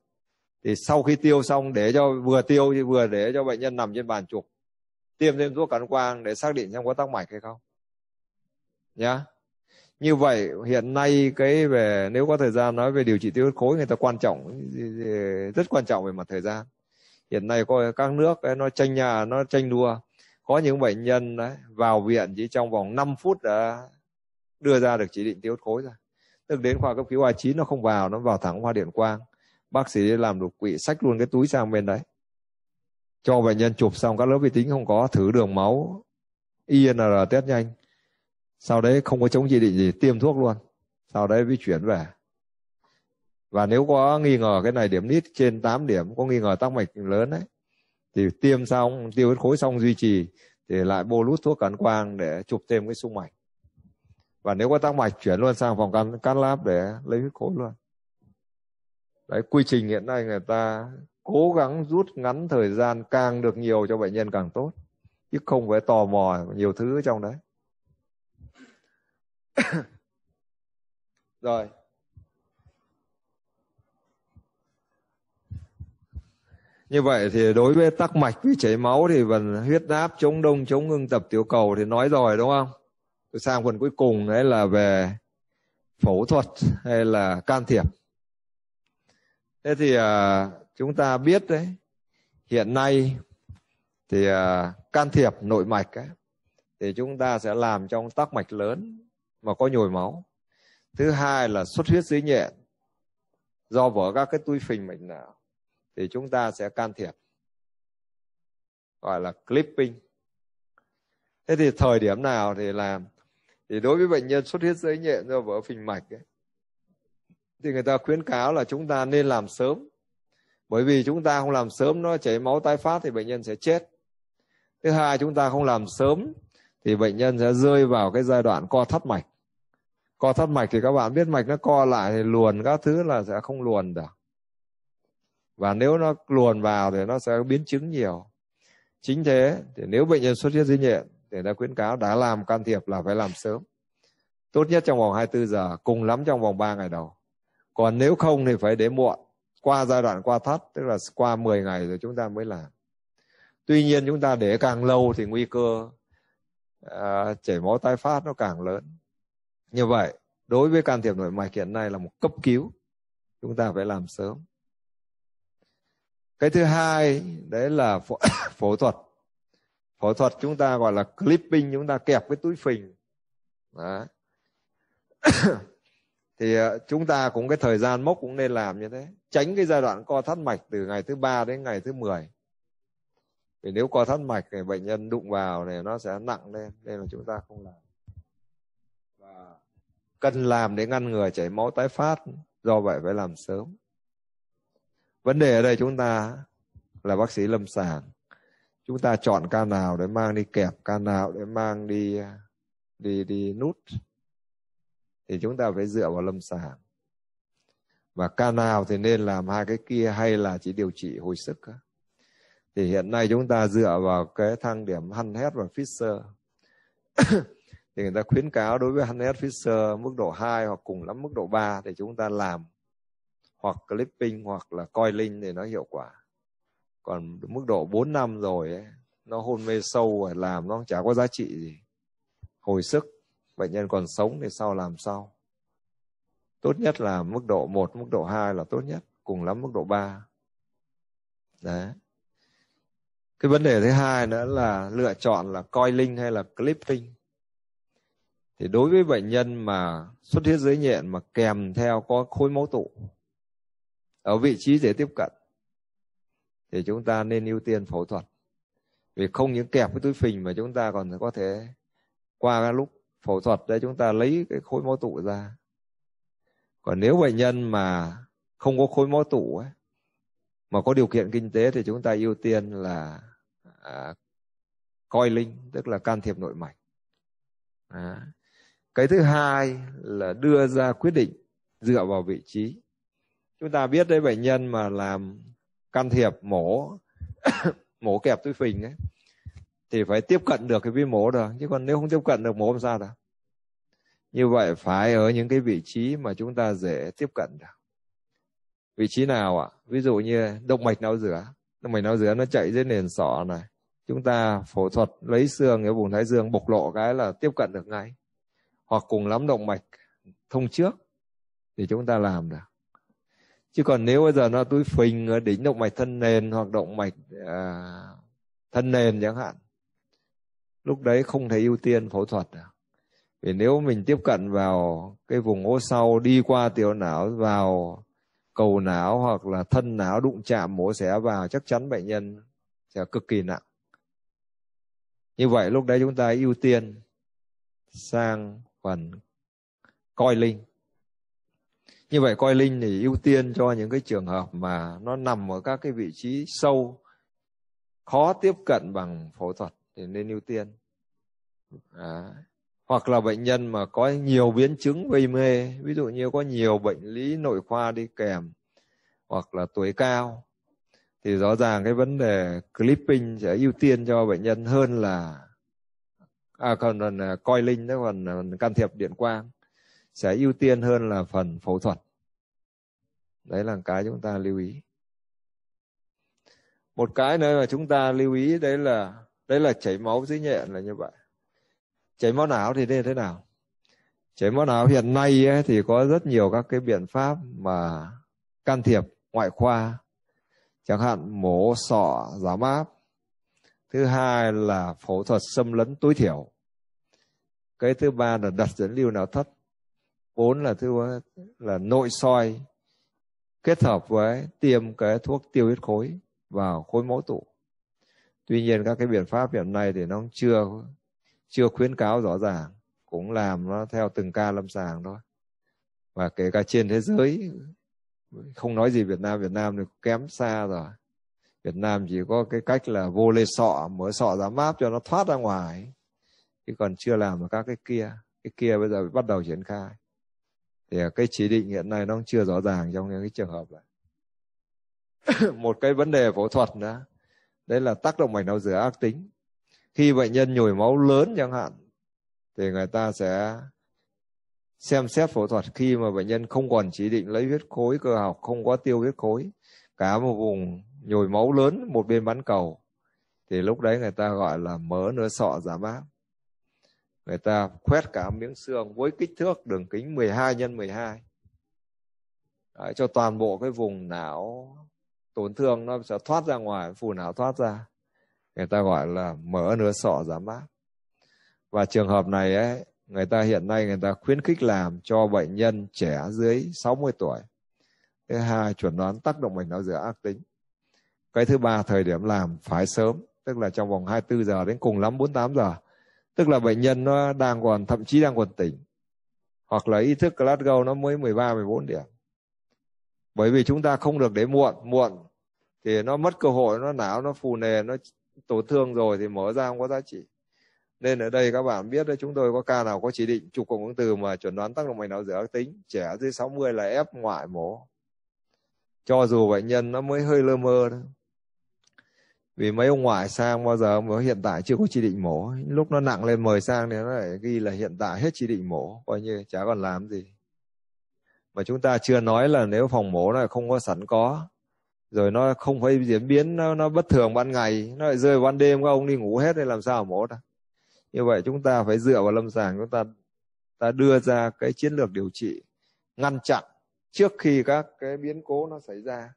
thì sau khi tiêu xong để cho vừa tiêu thì vừa để cho bệnh nhân nằm trên bàn chụp tiêm thêm thuốc cắn quang để xác định xem có tắc mạch hay không nhá yeah như vậy hiện nay cái về nếu có thời gian nói về điều trị tiêu huyết khối người ta quan trọng rất quan trọng về mặt thời gian hiện nay có các nước ấy, nó tranh nhà nó tranh đua có những bệnh nhân đấy vào viện chỉ trong vòng 5 phút đã đưa ra được chỉ định tiêu huyết khối ra tức đến khoa cấp cứu A9 nó không vào nó vào thẳng khoa điện quang bác sĩ làm đột quỵ sách luôn cái túi sang bên đấy cho bệnh nhân chụp xong các lớp vi tính không có thử đường máu INR test nhanh sau đấy không có chống chỉ định gì tiêm thuốc luôn sau đấy mới chuyển về và nếu có nghi ngờ cái này điểm nít trên 8 điểm có nghi ngờ tắc mạch lớn đấy thì tiêm xong tiêu huyết khối xong duy trì thì lại bô lút thuốc cản quang để chụp thêm cái sung mạch và nếu có tắc mạch chuyển luôn sang phòng can can lab để lấy huyết khối luôn đấy quy trình hiện nay người ta cố gắng rút ngắn thời gian càng được nhiều cho bệnh nhân càng tốt chứ không phải tò mò nhiều thứ trong đấy rồi như vậy thì đối với tắc mạch với chảy máu thì phần huyết áp chống đông chống ngưng tập tiểu cầu thì nói rồi đúng không tôi sang phần cuối cùng đấy là về phẫu thuật hay là can thiệp thế thì à, chúng ta biết đấy hiện nay thì à, can thiệp nội mạch ấy, thì chúng ta sẽ làm trong tắc mạch lớn mà có nhồi máu thứ hai là xuất huyết dưới nhện do vỡ các cái túi phình mạch não thì chúng ta sẽ can thiệp gọi là clipping thế thì thời điểm nào thì làm thì đối với bệnh nhân xuất huyết dưới nhện do vỡ phình mạch ấy, thì người ta khuyến cáo là chúng ta nên làm sớm bởi vì chúng ta không làm sớm nó chảy máu tái phát thì bệnh nhân sẽ chết thứ hai chúng ta không làm sớm thì bệnh nhân sẽ rơi vào cái giai đoạn co thắt mạch co thắt mạch thì các bạn biết mạch nó co lại thì luồn các thứ là sẽ không luồn được và nếu nó luồn vào thì nó sẽ biến chứng nhiều chính thế thì nếu bệnh nhân xuất huyết dưới nhện thì đã khuyến cáo đã làm can thiệp là phải làm sớm tốt nhất trong vòng 24 giờ cùng lắm trong vòng 3 ngày đầu còn nếu không thì phải đến muộn qua giai đoạn qua thắt tức là qua 10 ngày rồi chúng ta mới làm tuy nhiên chúng ta để càng lâu thì nguy cơ uh, chảy máu tái phát nó càng lớn như vậy đối với can thiệp nội mạch hiện nay là một cấp cứu chúng ta phải làm sớm cái thứ hai đấy là phẫu, thuật phẫu thuật chúng ta gọi là clipping chúng ta kẹp cái túi phình đó. thì ờ, chúng ta cũng cái thời gian mốc cũng nên làm như thế tránh cái giai đoạn co thắt mạch từ ngày thứ ba đến ngày thứ 10 vì nếu co thắt mạch thì bệnh nhân đụng vào này nó sẽ nặng lên nên là chúng ta không làm cần làm để ngăn ngừa chảy máu tái phát do vậy phải làm sớm vấn đề ở đây chúng ta là bác sĩ lâm sàng chúng ta chọn ca nào để mang đi kẹp ca nào để mang đi đi đi nút thì chúng ta phải dựa vào lâm sàng và ca nào thì nên làm hai cái kia hay là chỉ điều trị hồi sức thì hiện nay chúng ta dựa vào cái thang điểm Hunt và Fisher thì người ta khuyến cáo đối với Hannes Fischer mức độ 2 hoặc cùng lắm mức độ 3 để chúng ta làm hoặc clipping hoặc là coiling thì nó hiệu quả. Còn mức độ 4 năm rồi ấy, nó hôn mê sâu rồi làm nó chả có giá trị gì. Hồi sức, bệnh nhân còn sống thì sau làm sau Tốt nhất là mức độ 1, mức độ 2 là tốt nhất, cùng lắm mức độ 3. Đấy. Cái vấn đề thứ hai nữa là lựa chọn là coiling hay là clipping thì đối với bệnh nhân mà xuất huyết dưới nhện mà kèm theo có khối máu tụ ở vị trí dễ tiếp cận thì chúng ta nên ưu tiên phẫu thuật vì không những kẹp cái túi phình mà chúng ta còn có thể qua cái lúc phẫu thuật để chúng ta lấy cái khối máu tụ ra còn nếu bệnh nhân mà không có khối máu tụ ấy mà có điều kiện kinh tế thì chúng ta ưu tiên là à, coi linh tức là can thiệp nội mạch à, cái thứ hai là đưa ra quyết định dựa vào vị trí chúng ta biết đấy bệnh nhân mà làm can thiệp mổ mổ kẹp túi phình ấy thì phải tiếp cận được cái vi mổ rồi chứ còn nếu không tiếp cận được mổ làm sao được như vậy phải ở những cái vị trí mà chúng ta dễ tiếp cận được vị trí nào ạ à? ví dụ như động mạch não giữa động mạch não giữa nó chạy dưới nền sọ này chúng ta phẫu thuật lấy xương cái vùng thái dương bộc lộ cái là tiếp cận được ngay hoặc cùng lắm động mạch thông trước thì chúng ta làm được chứ còn nếu bây giờ nó túi phình ở đỉnh động mạch thân nền hoặc động mạch à, thân nền chẳng hạn lúc đấy không thể ưu tiên phẫu thuật được vì nếu mình tiếp cận vào cái vùng ô sau đi qua tiểu não vào cầu não hoặc là thân não đụng chạm mổ xẻ vào chắc chắn bệnh nhân sẽ cực kỳ nặng như vậy lúc đấy chúng ta ưu tiên sang phần coi linh như vậy coi linh thì ưu tiên cho những cái trường hợp mà nó nằm ở các cái vị trí sâu khó tiếp cận bằng phẫu thuật thì nên ưu tiên à, hoặc là bệnh nhân mà có nhiều biến chứng gây mê ví dụ như có nhiều bệnh lý nội khoa đi kèm hoặc là tuổi cao thì rõ ràng cái vấn đề clipping sẽ ưu tiên cho bệnh nhân hơn là à, còn, còn à, coi linh đó còn, à, còn can thiệp điện quang sẽ ưu tiên hơn là phần phẫu thuật đấy là cái chúng ta lưu ý một cái nữa mà chúng ta lưu ý đấy là đấy là chảy máu dưới nhện là như vậy chảy máu não thì nên thế nào chảy máu não hiện nay ấy, thì có rất nhiều các cái biện pháp mà can thiệp ngoại khoa chẳng hạn mổ sọ giảm áp thứ hai là phẫu thuật xâm lấn tối thiểu cái thứ ba là đặt dẫn lưu não thất bốn là thứ là nội soi kết hợp với tiêm cái thuốc tiêu huyết khối vào khối mẫu tụ tuy nhiên các cái biện pháp hiện nay thì nó chưa chưa khuyến cáo rõ ràng cũng làm nó theo từng ca lâm sàng thôi và kể cả trên thế giới không nói gì Việt Nam Việt Nam thì kém xa rồi Việt Nam chỉ có cái cách là vô lê sọ mở sọ ra máp cho nó thoát ra ngoài chứ còn chưa làm ở các cái kia cái kia bây giờ bắt đầu triển khai thì à, cái chỉ định hiện nay nó chưa rõ ràng trong những cái trường hợp này một cái vấn đề phẫu thuật nữa đấy là tác động mạch não giữa ác tính khi bệnh nhân nhồi máu lớn chẳng hạn thì người ta sẽ xem xét phẫu thuật khi mà bệnh nhân không còn chỉ định lấy huyết khối cơ học không có tiêu huyết khối cả một vùng nhồi máu lớn một bên bán cầu thì lúc đấy người ta gọi là mớ nửa sọ giả mát người ta khoét cả miếng xương với kích thước đường kính 12 x 12 đấy, cho toàn bộ cái vùng não tổn thương nó sẽ thoát ra ngoài phù não thoát ra người ta gọi là mở nửa sọ giả mát và trường hợp này ấy người ta hiện nay người ta khuyến khích làm cho bệnh nhân trẻ dưới 60 tuổi thứ hai chuẩn đoán tác động mạch não giữa ác tính cái thứ ba thời điểm làm phải sớm tức là trong vòng 24 giờ đến cùng lắm 48 giờ tức là bệnh nhân nó đang còn thậm chí đang còn tỉnh hoặc là ý thức Glasgow nó mới 13 14 điểm bởi vì chúng ta không được để muộn muộn thì nó mất cơ hội nó não nó phù nề nó tổn thương rồi thì mở ra không có giá trị nên ở đây các bạn biết đấy chúng tôi có ca nào có chỉ định chụp cộng ứng từ mà chuẩn đoán tác động mạch não giữa tính trẻ dưới 60 là ép ngoại mổ cho dù bệnh nhân nó mới hơi lơ mơ thôi vì mấy ông ngoại sang bao giờ mà hiện tại chưa có chỉ định mổ lúc nó nặng lên mời sang thì nó lại ghi là hiện tại hết chỉ định mổ coi như chả còn làm gì mà chúng ta chưa nói là nếu phòng mổ này không có sẵn có rồi nó không phải diễn biến nó, nó bất thường ban ngày nó lại rơi ban đêm các ông đi ngủ hết thì làm sao mổ ta như vậy chúng ta phải dựa vào lâm sàng chúng ta ta đưa ra cái chiến lược điều trị ngăn chặn trước khi các cái biến cố nó xảy ra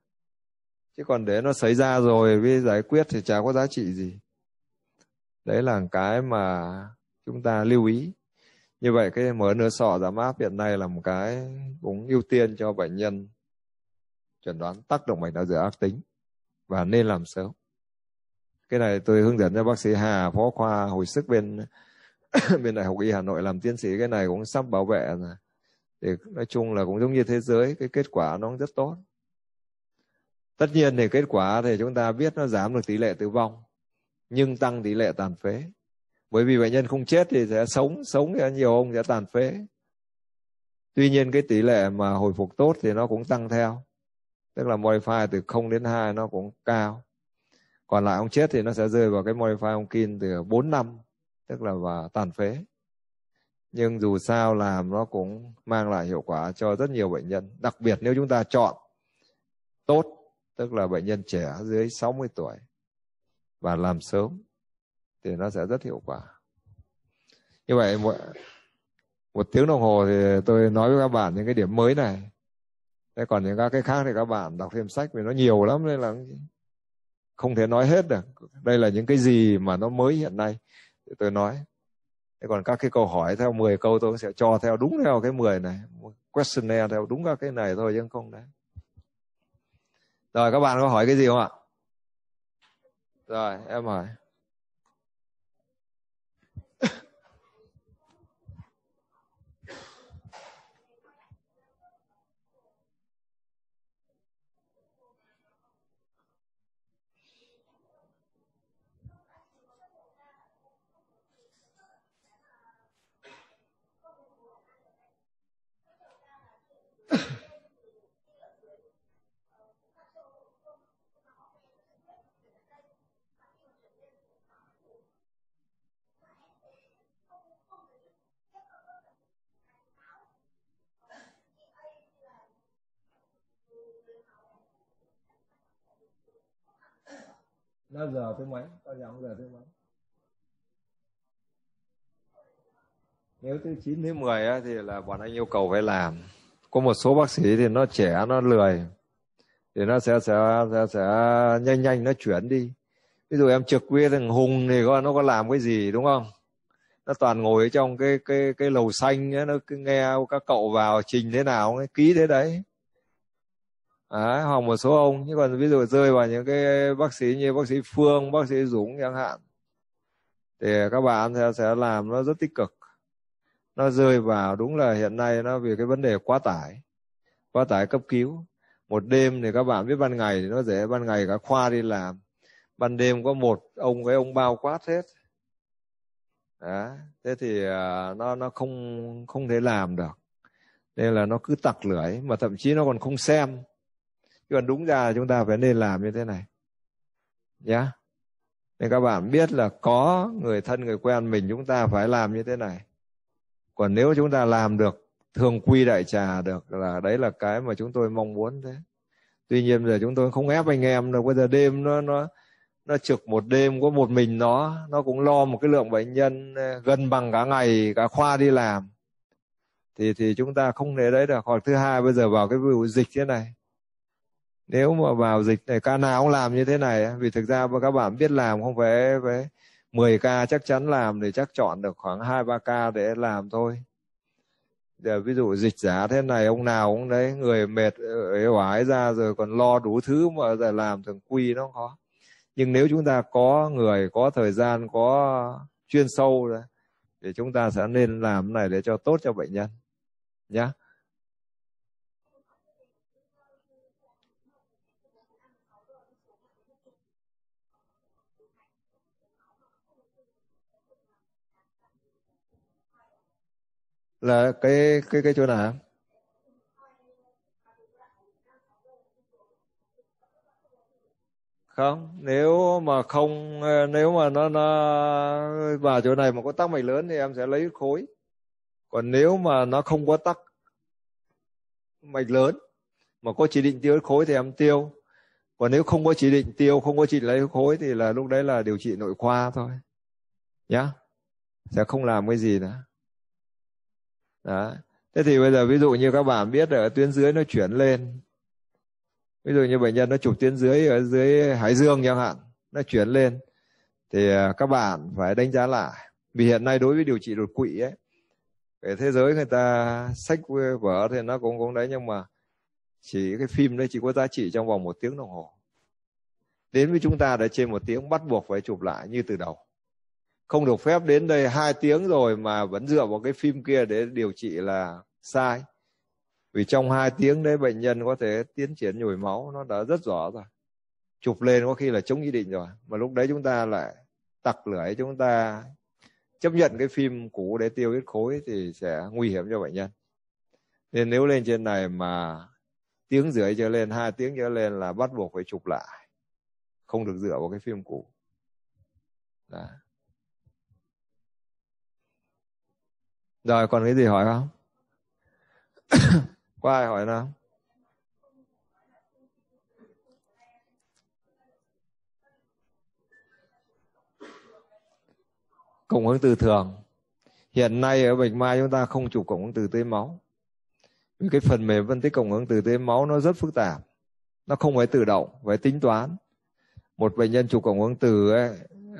chứ còn để nó xảy ra rồi với giải quyết thì chả có giá trị gì đấy là cái mà chúng ta lưu ý như vậy cái mở nơ sọ giảm áp hiện nay là một cái cũng ưu tiên cho bệnh nhân chuẩn đoán tác động mạch não giữa ác tính và nên làm sớm cái này tôi hướng dẫn cho bác sĩ Hà phó khoa hồi sức bên bên đại học y Hà Nội làm tiến sĩ cái này cũng sắp bảo vệ rồi thì nói chung là cũng giống như thế giới cái kết quả nó cũng rất tốt tất nhiên thì kết quả thì chúng ta biết nó giảm được tỷ lệ tử vong nhưng tăng tỷ lệ tàn phế bởi vì bệnh nhân không chết thì sẽ sống sống thì nhiều ông sẽ tàn phế tuy nhiên cái tỷ lệ mà hồi phục tốt thì nó cũng tăng theo tức là modify từ 0 đến 2 nó cũng cao còn lại ông chết thì nó sẽ rơi vào cái modify ông kin từ 4 năm tức là và tàn phế nhưng dù sao làm nó cũng mang lại hiệu quả cho rất nhiều bệnh nhân đặc biệt nếu chúng ta chọn tốt tức là bệnh nhân trẻ dưới 60 tuổi và làm sớm thì nó sẽ rất hiệu quả. Như vậy một, một tiếng đồng hồ thì tôi nói với các bạn những cái điểm mới này. Thế còn những các cái khác thì các bạn đọc thêm sách vì nó nhiều lắm nên là không thể nói hết được. Đây là những cái gì mà nó mới hiện nay thì tôi nói. Thế còn các cái câu hỏi theo 10 câu tôi sẽ cho theo đúng theo cái 10 này. Questionnaire theo đúng các cái này thôi chứ không đấy. Rồi các bạn có hỏi cái gì không ạ? Rồi em hỏi. nó giờ thứ mấy có dòng giờ thứ mấy nếu thứ 9 thứ 10 á, thì là bọn anh yêu cầu phải làm có một số bác sĩ thì nó trẻ nó lười thì nó sẽ sẽ sẽ, sẽ nhanh nhanh nó chuyển đi ví dụ em trực với thằng hùng thì có, nó có làm cái gì đúng không nó toàn ngồi ở trong cái cái cái lầu xanh ấy, nó cứ nghe các cậu vào trình thế nào ấy, ký thế đấy Đấy, hoặc một số ông nhưng còn ví dụ rơi vào những cái bác sĩ như bác sĩ Phương bác sĩ Dũng chẳng hạn thì các bạn sẽ, sẽ làm nó rất tích cực nó rơi vào đúng là hiện nay nó vì cái vấn đề quá tải quá tải cấp cứu một đêm thì các bạn biết ban ngày thì nó dễ ban ngày cả khoa đi làm ban đêm có một ông cái ông bao quát hết đó. thế thì à, nó nó không không thể làm được nên là nó cứ tặc lưỡi mà thậm chí nó còn không xem chứ còn đúng ra chúng ta phải nên làm như thế này nhá. yeah. nên các bạn biết là có người thân người quen mình chúng ta phải làm như thế này còn nếu chúng ta làm được thường quy đại trà được là đấy là cái mà chúng tôi mong muốn thế tuy nhiên giờ chúng tôi không ép anh em đâu bây giờ đêm nó nó nó trực một đêm có một mình nó nó cũng lo một cái lượng bệnh nhân ờ, gần bằng cả ngày cả khoa đi làm thì thì chúng ta không thể đấy được hoặc thứ hai bây giờ vào cái vụ dịch thế này nếu mà vào dịch này ca nào cũng làm như thế này vì thực ra các bạn biết làm không phải với 10 ca chắc chắn làm thì chắc chọn được khoảng hai ba ca để làm thôi để ví dụ dịch giá thế này ông nào cũng đấy người mệt ấy ờ, oải ra rồi còn lo đủ thứ mà giờ làm thường quy nó khó nhưng nếu chúng ta có người có thời gian có chuyên sâu thì chúng ta sẽ nên làm này để cho tốt cho bệnh nhân nhé là cái cái cái chỗ nào không nếu mà không nếu mà nó nó vào chỗ này mà có tắc mạch lớn thì em sẽ lấy khối còn nếu mà nó không có tắc mạch lớn mà có chỉ định tiêu khối thì em tiêu còn nếu không có chỉ định tiêu không có chỉ lấy khối thì là lúc đấy là điều trị nội khoa thôi nhá sẽ không làm cái gì nữa đó thế thì bây giờ ví dụ như các bạn biết ở tuyến dưới nó chuyển lên ví dụ như bệnh nhân nó chụp tuyến dưới ở dưới hải dương chẳng hạn nó chuyển lên thì à, các bạn phải đánh giá lại vì hiện nay đối với điều trị đột quỵ ấy ở thế giới người ta sách vở thì nó cũng cũng đấy nhưng mà chỉ cái phim đấy chỉ có giá trị trong vòng một tiếng đồng hồ đến với chúng ta đã trên một tiếng bắt buộc phải chụp lại như từ đầu không được phép đến đây hai tiếng rồi mà vẫn dựa vào cái phim kia để điều trị là sai vì trong hai tiếng đấy bệnh nhân có thể tiến triển nhồi máu nó đã rất rõ rồi chụp lên có khi là chống ý định rồi mà lúc đấy chúng ta lại tặc lưỡi chúng ta chấp nhận cái phim cũ để tiêu huyết khối thì sẽ nguy hiểm cho bệnh nhân nên nếu lên trên này mà tiếng rưỡi trở lên hai tiếng trở lên là bắt buộc phải chụp lại không được dựa vào cái phim cũ Đó. rồi còn cái gì hỏi không có ai hỏi nào Cộng hướng từ thường hiện nay ở bạch mai chúng ta không chụp cộng hướng từ tế máu vì cái phần mềm phân tích cộng hướng từ tế máu nó rất phức tạp nó không phải tự động phải tính toán một bệnh nhân chụp cộng hướng từ ấy,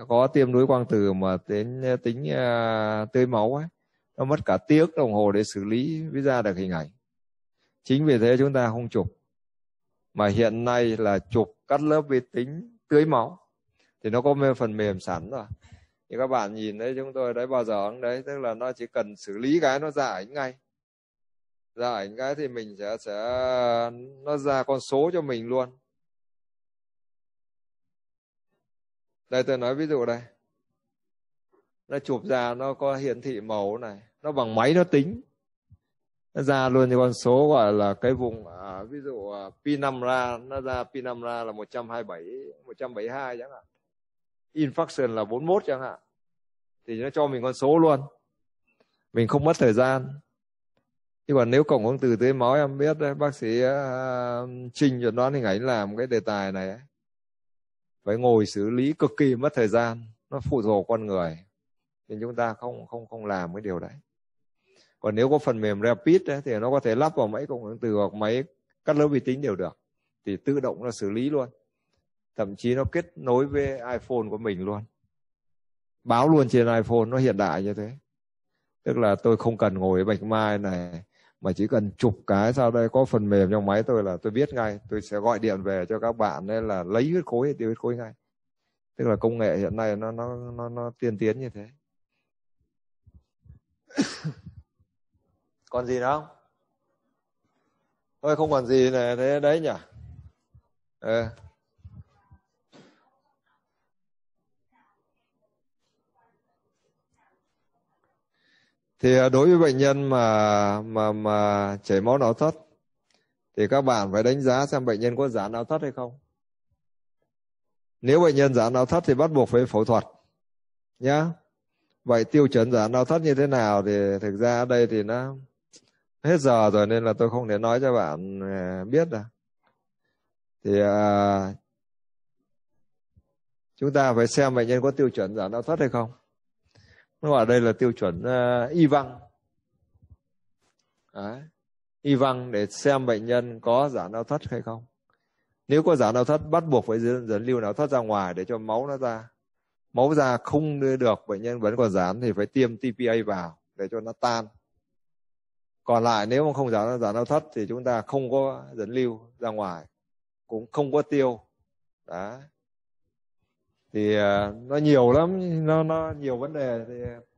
có tiêm đối quang từ mà đến à, tính uh, à, tưới máu ấy nó mất cả tiếng đồng hồ để xử lý mới ra được hình ảnh chính vì thế chúng ta không chụp mà hiện nay là chụp cắt lớp vi tính tưới máu thì nó có phần mềm sẵn rồi thì các bạn nhìn thấy chúng tôi đấy bao giờ cũng đấy tức là nó chỉ cần xử lý cái nó ra ảnh ngay ra ảnh cái thì mình sẽ sẽ nó ra con số cho mình luôn đây tôi nói ví dụ đây nó chụp ra nó có hiển thị màu này nó bằng máy nó tính nó ra luôn cái con số gọi là cái vùng à, ví dụ à, pi 5 ra nó ra pi 5 ra là 127 172 chẳng hạn infraction là 41 chẳng hạn thì nó cho mình con số luôn mình không mất thời gian nhưng mà nếu cổng ông từ tới máu em biết đấy, bác sĩ uh, Trinh chuẩn đoán hình ảnh làm cái đề tài này ấy. phải ngồi xử lý cực kỳ mất thời gian nó phụ thuộc con người thì chúng ta không không không làm cái điều đấy còn nếu có phần mềm rapid ấy, thì nó có thể lắp vào máy cộng hưởng từ hoặc máy cắt lớp vi tính đều được thì tự động nó xử lý luôn thậm chí nó kết nối với iphone của mình luôn báo luôn trên iphone nó hiện đại như thế tức là tôi không cần ngồi ở bạch mai này mà chỉ cần chụp cái sao đây có phần mềm trong máy tôi là tôi biết ngay tôi sẽ gọi điện về cho các bạn đấy là lấy huyết khối hay tiêu huyết khối ngay tức là công nghệ hiện nay nó nó nó, nó tiên tiến như thế còn gì nữa không thôi không còn gì này thế đấy nhỉ ừ. thì à, đối với bệnh nhân mà mà mà chảy máu não thất thì các bạn phải đánh giá xem bệnh nhân có giãn não thất hay không nếu bệnh nhân giãn não thất thì bắt buộc phải phẫu thuật nhá vậy tiêu chuẩn giãn não thất như thế nào thì thực ra ở đây thì nó hết giờ rồi nên là tôi không thể nói cho bạn ờ, biết được thì ờ, chúng ta phải xem bệnh nhân có tiêu chuẩn giảm đau thoát hay không nó ở đây là tiêu chuẩn uh, y văn Đấy. y văn để xem bệnh nhân có giảm đau thoát hay không nếu có giảm đau thoát bắt buộc phải dẫn, dẫn lưu đau thoát ra ngoài để cho máu nó ra máu ra không đưa được bệnh nhân vẫn còn giảm thì phải tiêm tpa vào để cho nó tan còn lại nếu mà không giảm giảm đau thất thì chúng ta không có dẫn lưu ra ngoài cũng không có tiêu đó thì uh, nó nhiều lắm nó nó nhiều vấn đề thì